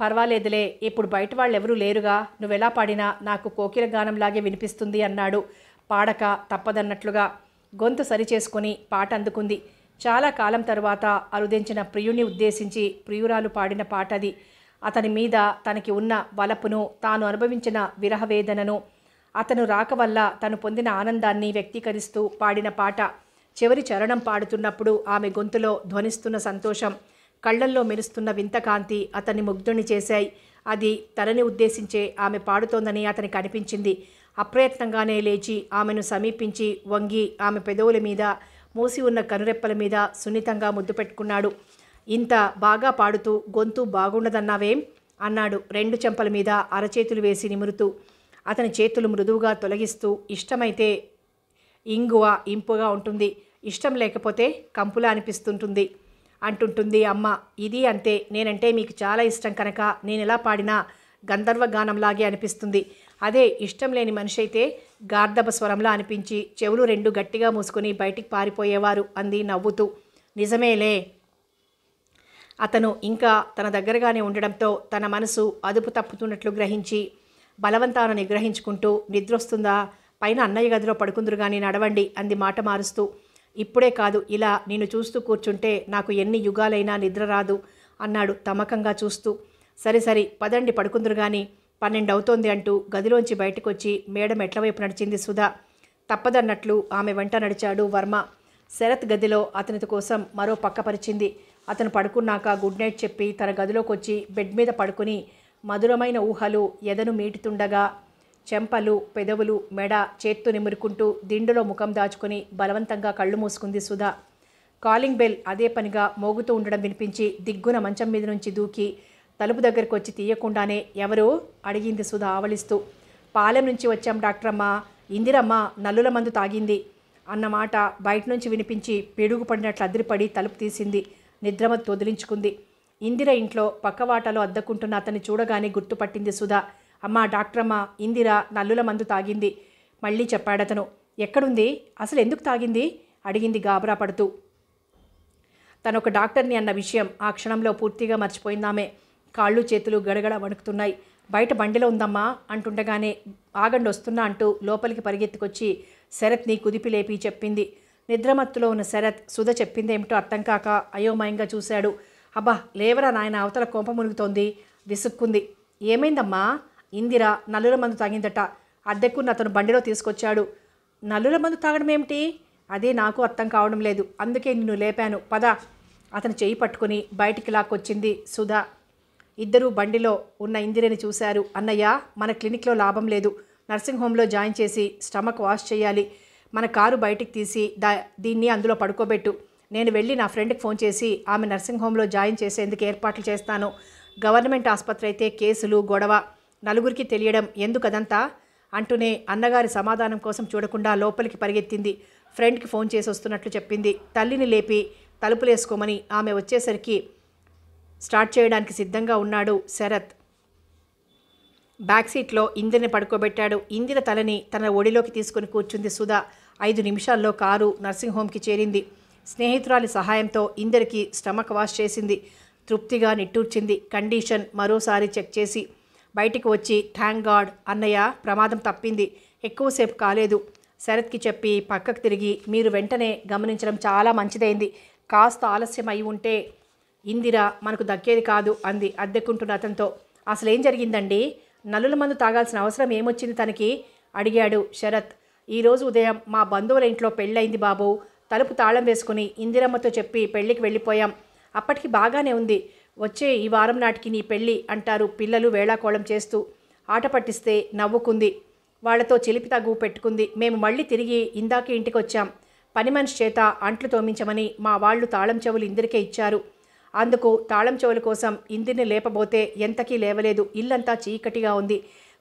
పర్వాలేదులే ఇప్పుడు బయట వాళ్ళెవరూ లేరుగా నువ్వెలా పాడినా నాకు కోకిల గానంలాగే వినిపిస్తుంది అన్నాడు పాడక తప్పదన్నట్లుగా గొంతు సరిచేసుకుని పాట అందుకుంది చాలా కాలం తరువాత అరుదించిన ప్రియుని ఉద్దేశించి ప్రియురాలు పాడిన పాట అది అతని మీద తనకి ఉన్న వలపును తాను అనుభవించిన విరహవేదనను అతను రాక వల్ల తను పొందిన ఆనందాన్ని వ్యక్తీకరిస్తూ పాడిన పాట చివరి చరణం పాడుతున్నప్పుడు ఆమె గొంతులో ధ్వనిస్తున్న సంతోషం కళ్ళల్లో మెరుస్తున్న వింతకాంతి అతన్ని ముగ్ధుని చేశాయి అది తనని ఉద్దేశించే ఆమె పాడుతోందని అతనికి అనిపించింది అప్రయత్నంగానే లేచి ఆమెను సమీపించి వంగి ఆమె పెదవుల మీద మూసి ఉన్న కనురెప్పల మీద సున్నితంగా ముద్దు పెట్టుకున్నాడు ఇంత బాగా పాడుతూ గొంతు బాగుండదన్నావేం అన్నాడు రెండు చెంపల మీద అరచేతులు వేసి నిమురుతూ అతని చేతులు మృదువుగా తొలగిస్తూ ఇష్టమైతే ఇంగువ ఇంపుగా ఉంటుంది ఇష్టం లేకపోతే కంపులా అనిపిస్తుంటుంది అంటుంటుంది అమ్మ ఇది అంతే నేనంటే మీకు చాలా ఇష్టం కనుక నేను ఎలా పాడినా గంధర్వ గానంలాగే అనిపిస్తుంది అదే ఇష్టం లేని మనిషి అయితే గార్ధప స్వరంలో అనిపించి చెవులు రెండు గట్టిగా మూసుకుని బయటికి పారిపోయేవారు అంది నవ్వుతూ నిజమేలే అతను ఇంకా తన దగ్గరగానే ఉండడంతో తన మనసు అదుపు తప్పుతున్నట్లు గ్రహించి బలవంతాన నిగ్రహించుకుంటూ నిద్రొస్తుందా పైన అన్నయ్య గదిలో పడుకుందరు కానీ నడవండి అంది మాట మారుస్తూ ఇప్పుడే కాదు ఇలా నేను చూస్తూ కూర్చుంటే నాకు ఎన్ని యుగాలైనా నిద్ర రాదు అన్నాడు తమకంగా చూస్తూ సరే సరే పదండి పడుకుందరు కానీ పన్నెండు అవుతోంది అంటూ గదిలోంచి బయటకొచ్చి మేడం ఎట్లవైపు నడిచింది సుధా తప్పదన్నట్లు ఆమె వెంట నడిచాడు వర్మ శరత్ గదిలో అతని కోసం మరో పక్క పరిచింది అతను పడుకున్నాక గుడ్ నైట్ చెప్పి తన గదిలోకి వచ్చి బెడ్ మీద పడుకుని మధురమైన ఊహలు ఎదను మీటుతుండగా చెంపలు పెదవులు మెడ చేత్తు నిమురుకుంటూ దిండులో ముఖం దాచుకుని బలవంతంగా కళ్ళు మూసుకుంది సుధా కాలింగ్ బెల్ అదే పనిగా మోగుతూ ఉండడం వినిపించి దిగ్గున మంచం మీద నుంచి దూకి తలుపు దగ్గరికి వచ్చి తీయకుండానే ఎవరు అడిగింది సుధ ఆవలిస్తూ పాలెం నుంచి వచ్చాం డాక్టరమ్మ ఇందిరమ్మ నల్లుల మందు తాగింది అన్నమాట బయట నుంచి వినిపించి పిడుగు పడినట్లు అదిరిపడి తలుపు తీసింది నిద్రమ తొదిలించుకుంది ఇందిర ఇంట్లో పక్కవాటలో అద్దకుంటున్న అతన్ని చూడగానే గుర్తుపట్టింది సుధా అమ్మ డాక్టరమ్మ ఇందిర నల్లుల మందు తాగింది మళ్ళీ చెప్పాడతను ఎక్కడుంది అసలు ఎందుకు తాగింది అడిగింది గాబరా పడుతూ తనొక డాక్టర్ని అన్న విషయం ఆ క్షణంలో పూర్తిగా మర్చిపోయిందామే కాళ్ళు చేతులు గడగడ వణుకుతున్నాయి బయట బండిలో ఉందమ్మా అంటుండగానే ఆగండి వస్తున్నా అంటూ లోపలికి పరిగెత్తుకొచ్చి శరత్ని కుదిపి లేపి చెప్పింది నిద్రమత్తులో ఉన్న శరత్ సుధ చెప్పిందేమిటో అర్థం కాక అయోమయంగా చూశాడు అబ్బా లేవరా నాయన అవతల కోప మునుగుతోంది విసుక్కుంది ఏమైందమ్మా ఇందిర నలుల మందు తాగిందట అద్దెక్కున్న అతను బండిలో తీసుకొచ్చాడు నలుల మందు తాగడం ఏమిటి అదే నాకు అర్థం కావడం లేదు అందుకే నిన్ను లేపాను పద అతను చేయి పట్టుకుని బయటికి లాక్కొచ్చింది సుధా ఇద్దరూ బండిలో ఉన్న ఇందిరని చూశారు అన్నయ్య మన క్లినిక్లో లాభం లేదు నర్సింగ్ హోమ్లో జాయిన్ చేసి స్టమక్ వాష్ చేయాలి మన కారు బయటికి తీసి దా దీన్ని అందులో పడుకోబెట్టు నేను వెళ్ళి నా ఫ్రెండ్కి ఫోన్ చేసి ఆమె నర్సింగ్ హోమ్లో జాయిన్ చేసేందుకు ఏర్పాట్లు చేస్తాను గవర్నమెంట్ ఆసుపత్రి అయితే కేసులు గొడవ నలుగురికి తెలియడం ఎందుకదంతా అంటూనే అన్నగారి సమాధానం కోసం చూడకుండా లోపలికి పరిగెత్తింది ఫ్రెండ్కి ఫోన్ చేసి వస్తున్నట్లు చెప్పింది తల్లిని లేపి తలుపులేసుకోమని ఆమె వచ్చేసరికి స్టార్ట్ చేయడానికి సిద్ధంగా ఉన్నాడు శరత్ బ్యాక్ సీట్లో ఇందిరని పడుకోబెట్టాడు ఇందిర తలని తన ఒడిలోకి తీసుకుని కూర్చుంది సుధా ఐదు నిమిషాల్లో కారు నర్సింగ్ హోమ్కి చేరింది స్నేహితురాలి సహాయంతో ఇందిరకి స్టమక్ వాష్ చేసింది తృప్తిగా నిట్టూర్చింది కండిషన్ మరోసారి చెక్ చేసి బయటికి వచ్చి థ్యాంక్ గాడ్ అన్నయ్య ప్రమాదం తప్పింది ఎక్కువసేపు కాలేదు శరత్కి చెప్పి పక్కకు తిరిగి మీరు వెంటనే గమనించడం చాలా మంచిదైంది కాస్త ఆలస్యం అయి ఉంటే ఇందిరా మనకు దక్కేది కాదు అంది అద్దెకుంటున్న అతనితో అసలేం జరిగిందండి నలుల మందు తాగాల్సిన అవసరం ఏమొచ్చింది తనకి అడిగాడు శరత్ ఈరోజు ఉదయం మా బంధువుల ఇంట్లో పెళ్ళయింది బాబు తలుపు తాళం వేసుకుని ఇందిరమ్మతో చెప్పి పెళ్ళికి వెళ్ళిపోయాం అప్పటికి బాగానే ఉంది వచ్చే ఈ వారం నాటికి నీ పెళ్ళి అంటారు పిల్లలు వేళాకోళం చేస్తూ ఆట పట్టిస్తే నవ్వుకుంది వాళ్లతో చిలిపి తగ్గు పెట్టుకుంది మేము మళ్ళీ తిరిగి ఇందాకే ఇంటికి వచ్చాం పని మనిషి చేత అంట్లు తోమించమని మా వాళ్ళు తాళం చెవులు ఇందరికే ఇచ్చారు అందుకు తాళం చెవుల కోసం ఇందిని లేపబోతే ఎంతకీ లేవలేదు ఇల్లంతా చీకటిగా ఉంది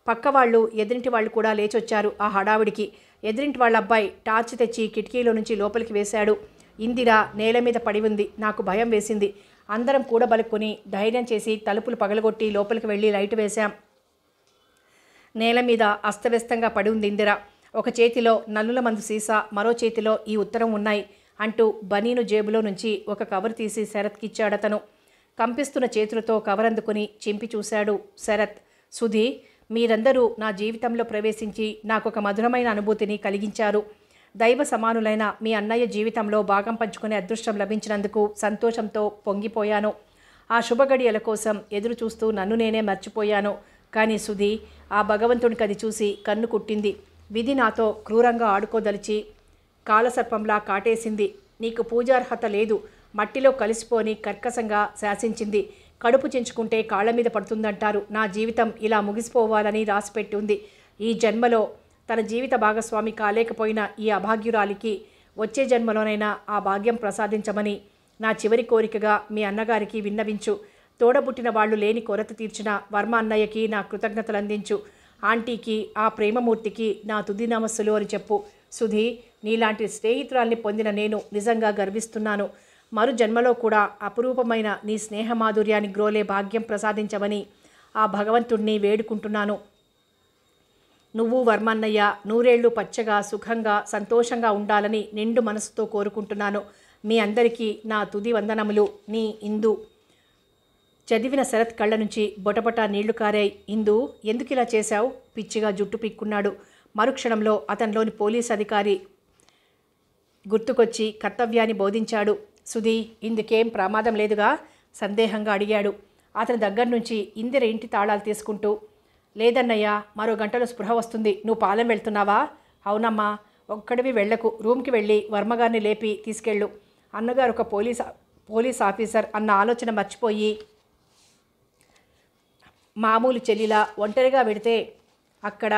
పక్కవాళ్ళు ఎదురింటి వాళ్ళు కూడా లేచొచ్చారు ఆ హడావిడికి ఎదురింటి వాళ్ళ అబ్బాయి టార్చ్ తెచ్చి కిటికీలో నుంచి లోపలికి వేశాడు ఇందిరా నేల మీద పడి ఉంది నాకు భయం వేసింది అందరం కూడబలుక్కుని ధైర్యం చేసి తలుపులు పగలగొట్టి లోపలికి వెళ్ళి లైట్ వేశాం నేల మీద అస్తవ్యస్తంగా పడి ఉంది ఇందిర ఒక చేతిలో నల్లుల మందు సీసా మరో చేతిలో ఈ ఉత్తరం ఉన్నాయి అంటూ బనీను జేబులో నుంచి ఒక కవర్ తీసి శరత్కిచ్చాడతను కంపిస్తున్న చేతులతో కవర్ అందుకుని చింపి చూశాడు శరత్ సుధి మీరందరూ నా జీవితంలో ప్రవేశించి నాకు ఒక మధురమైన అనుభూతిని కలిగించారు దైవ సమానులైన మీ అన్నయ్య జీవితంలో భాగం పంచుకునే అదృష్టం లభించినందుకు సంతోషంతో పొంగిపోయాను ఆ శుభగడియల కోసం ఎదురు చూస్తూ నన్ను నేనే మర్చిపోయాను కానీ సుధీ ఆ భగవంతుడికి అది చూసి కన్ను కుట్టింది విధి నాతో క్రూరంగా ఆడుకోదలిచి కాలసర్పంలా కాటేసింది నీకు పూజార్హత లేదు మట్టిలో కలిసిపోని కర్కశంగా శాసించింది కడుపు చించుకుంటే కాళ్ళ మీద పడుతుందంటారు నా జీవితం ఇలా ముగిసిపోవాలని ఉంది ఈ జన్మలో తన జీవిత భాగస్వామి కాలేకపోయిన ఈ అభాగ్యురాలికి వచ్చే జన్మలోనైనా ఆ భాగ్యం ప్రసాదించమని నా చివరి కోరికగా మీ అన్నగారికి విన్నవించు తోడబుట్టిన వాళ్ళు లేని కొరత తీర్చిన వర్మ అన్నయ్యకి నా కృతజ్ఞతలు అందించు ఆంటీకి ఆ ప్రేమమూర్తికి నా తుది నమస్సులు అని చెప్పు సుధీ నీలాంటి స్నేహితురాల్ని పొందిన నేను నిజంగా గర్విస్తున్నాను మరు జన్మలో కూడా అపురూపమైన నీ స్నేహ మాధుర్యాన్ని గ్రోలే భాగ్యం ప్రసాదించమని ఆ భగవంతుణ్ణి వేడుకుంటున్నాను నువ్వు వర్మన్నయ్య నూరేళ్లు పచ్చగా సుఖంగా సంతోషంగా ఉండాలని నిండు మనసుతో కోరుకుంటున్నాను మీ అందరికీ నా తుది వందనములు నీ ఇందు చదివిన శరత్ కళ్ళ నుంచి బొటబొట నీళ్లు కారాయి ఇందు ఎందుకు ఇలా చేశావు పిచ్చిగా జుట్టు పిక్కున్నాడు మరుక్షణంలో అతనిలోని పోలీస్ అధికారి గుర్తుకొచ్చి కర్తవ్యాన్ని బోధించాడు సుధీ ఇందుకేం ప్రమాదం లేదుగా సందేహంగా అడిగాడు అతని దగ్గర నుంచి ఇందిర ఇంటి తాళాలు తీసుకుంటూ లేదన్నయ్య మరో గంటలో స్పృహ వస్తుంది నువ్వు పాలెం వెళ్తున్నావా అవునమ్మా ఒక్కడివి వెళ్లకు రూమ్కి వెళ్ళి వర్మగారిని లేపి తీసుకెళ్ళు అన్నగారు ఒక పోలీస్ పోలీస్ ఆఫీసర్ అన్న ఆలోచన మర్చిపోయి మామూలు చెల్లిలా ఒంటరిగా వెడితే అక్కడ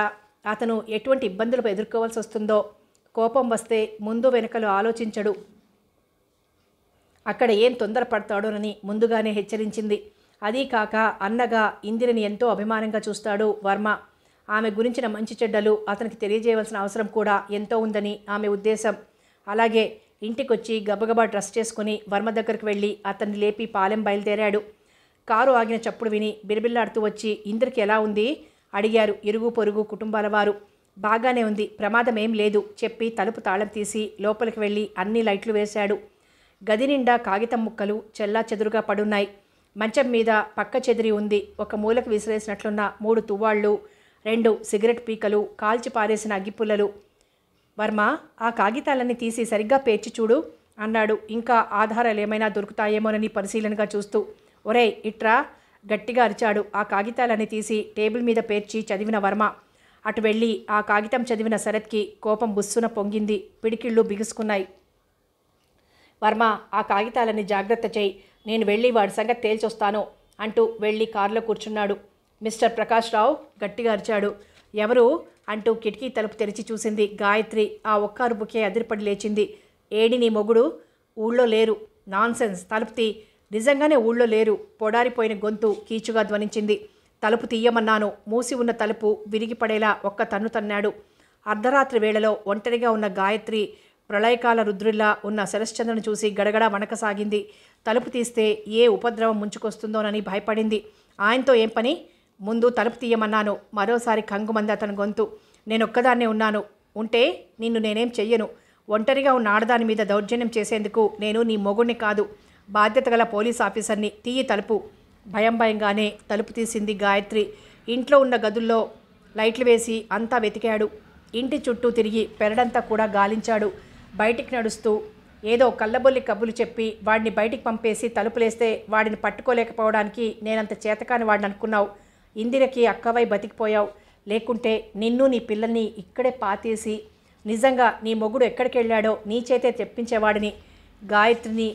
అతను ఎటువంటి ఇబ్బందులు ఎదుర్కోవాల్సి వస్తుందో కోపం వస్తే ముందు వెనుకలు ఆలోచించడు అక్కడ ఏం తొందరపడతాడోనని ముందుగానే హెచ్చరించింది అదీ కాక అన్నగా ఇందిరని ఎంతో అభిమానంగా చూస్తాడు వర్మ ఆమె గురించిన మంచి చెడ్డలు అతనికి తెలియజేయవలసిన అవసరం కూడా ఎంతో ఉందని ఆమె ఉద్దేశం అలాగే ఇంటికొచ్చి గబగబా డ్రెస్ చేసుకుని వర్మ దగ్గరికి వెళ్ళి అతన్ని లేపి పాలెం బయలుదేరాడు కారు ఆగిన చప్పుడు విని బిరబిల్లాడుతూ వచ్చి ఇందిరికి ఎలా ఉంది అడిగారు ఇరుగు పొరుగు కుటుంబాల వారు బాగానే ఉంది ప్రమాదం ఏం లేదు చెప్పి తలుపు తాళం తీసి లోపలికి వెళ్ళి అన్ని లైట్లు వేశాడు గది నిండా కాగితం ముక్కలు చెల్లా చెదురుగా పడున్నాయి మంచం మీద పక్క చెదిరి ఉంది ఒక మూలకు విసిరేసినట్లున్న మూడు తువ్వాళ్ళు రెండు సిగరెట్ పీకలు కాల్చి పారేసిన అగ్గిపుల్లలు వర్మ ఆ కాగితాలన్నీ తీసి సరిగ్గా పేర్చి చూడు అన్నాడు ఇంకా ఆధారాలు ఏమైనా దొరుకుతాయేమోనని పరిశీలనగా చూస్తూ ఒరే ఇట్రా గట్టిగా అరిచాడు ఆ కాగితాలన్నీ తీసి టేబుల్ మీద పేర్చి చదివిన వర్మ అటు వెళ్ళి ఆ కాగితం చదివిన శరత్కి కోపం బుస్సున పొంగింది పిడికిళ్ళు బిగుసుకున్నాయి వర్మ ఆ కాగితాలని జాగ్రత్త చేయి నేను వెళ్ళి వాడి సంగతి తేల్చొస్తాను అంటూ వెళ్ళి కారులో కూర్చున్నాడు మిస్టర్ ప్రకాష్ రావు గట్టిగా అరిచాడు ఎవరు అంటూ కిటికీ తలుపు తెరిచి చూసింది గాయత్రి ఆ ఒక్క అరుపుకే అదిరిపడి లేచింది ఏడి నీ మొగుడు ఊళ్ళో లేరు నాన్సెన్స్ తలుపుతి నిజంగానే ఊళ్ళో లేరు పొడారిపోయిన గొంతు కీచుగా ధ్వనించింది తలుపు తీయమన్నాను మూసి ఉన్న తలుపు విరిగిపడేలా ఒక్క తన్ను తన్నాడు అర్ధరాత్రి వేళలో ఒంటరిగా ఉన్న గాయత్రి ప్రళయకాల రుద్రుల్లా ఉన్న శరశ్చంద్రను చూసి గడగడ వణకసాగింది తలుపు తీస్తే ఏ ఉపద్రవం ముంచుకొస్తుందోనని భయపడింది ఆయనతో ఏం పని ముందు తలుపు తీయమన్నాను మరోసారి కంగుమంది అతని గొంతు నేనొక్కదాన్నే ఉన్నాను ఉంటే నిన్ను నేనేం చెయ్యను ఒంటరిగా ఉన్న ఆడదాని మీద దౌర్జన్యం చేసేందుకు నేను నీ మొగుణ్ణి కాదు బాధ్యత గల పోలీస్ ఆఫీసర్ని తీయి తలుపు భయం భయంగానే తలుపు తీసింది గాయత్రి ఇంట్లో ఉన్న గదుల్లో లైట్లు వేసి అంతా వెతికాడు ఇంటి చుట్టూ తిరిగి పెరడంతా కూడా గాలించాడు బయటికి నడుస్తూ ఏదో కళ్ళబొల్లి కబ్బులు చెప్పి వాడిని బయటికి పంపేసి తలుపులేస్తే వాడిని పట్టుకోలేకపోవడానికి నేనంత చేతకాని వాడిని అనుకున్నావు ఇందిరకి అక్కవై బతికిపోయావు లేకుంటే నిన్ను నీ పిల్లల్ని ఇక్కడే పాతేసి నిజంగా నీ మొగుడు ఎక్కడికి వెళ్ళాడో నీ చేతే తెప్పించేవాడిని గాయత్రిని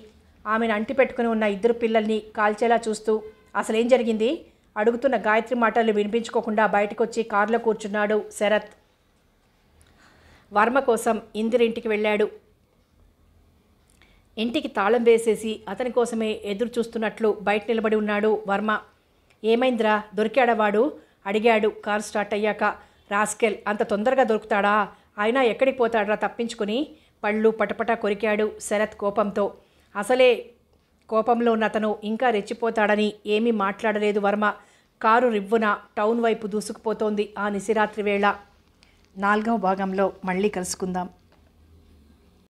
ఆమెను అంటిపెట్టుకుని ఉన్న ఇద్దరు పిల్లల్ని కాల్చేలా చూస్తూ అసలు ఏం జరిగింది అడుగుతున్న గాయత్రి మాటలు వినిపించుకోకుండా బయటకొచ్చి కారులో కూర్చున్నాడు శరత్ వర్మ కోసం ఇంటికి వెళ్ళాడు ఇంటికి తాళం వేసేసి అతని కోసమే ఎదురు చూస్తున్నట్లు బయట నిలబడి ఉన్నాడు వర్మ ఏమైందిరా దొరికాడవాడు వాడు అడిగాడు కారు స్టార్ట్ అయ్యాక రాస్కెల్ అంత తొందరగా దొరుకుతాడా అయినా ఎక్కడికి పోతాడా తప్పించుకుని పళ్ళు పటపట కొరికాడు శరత్ కోపంతో అసలే కోపంలో ఉన్న అతను ఇంకా రెచ్చిపోతాడని ఏమీ మాట్లాడలేదు వర్మ కారు రివ్వున టౌన్ వైపు దూసుకుపోతోంది ఆ నిశిరాత్రి వేళ నాలుగవ భాగంలో మళ్ళీ కలుసుకుందాం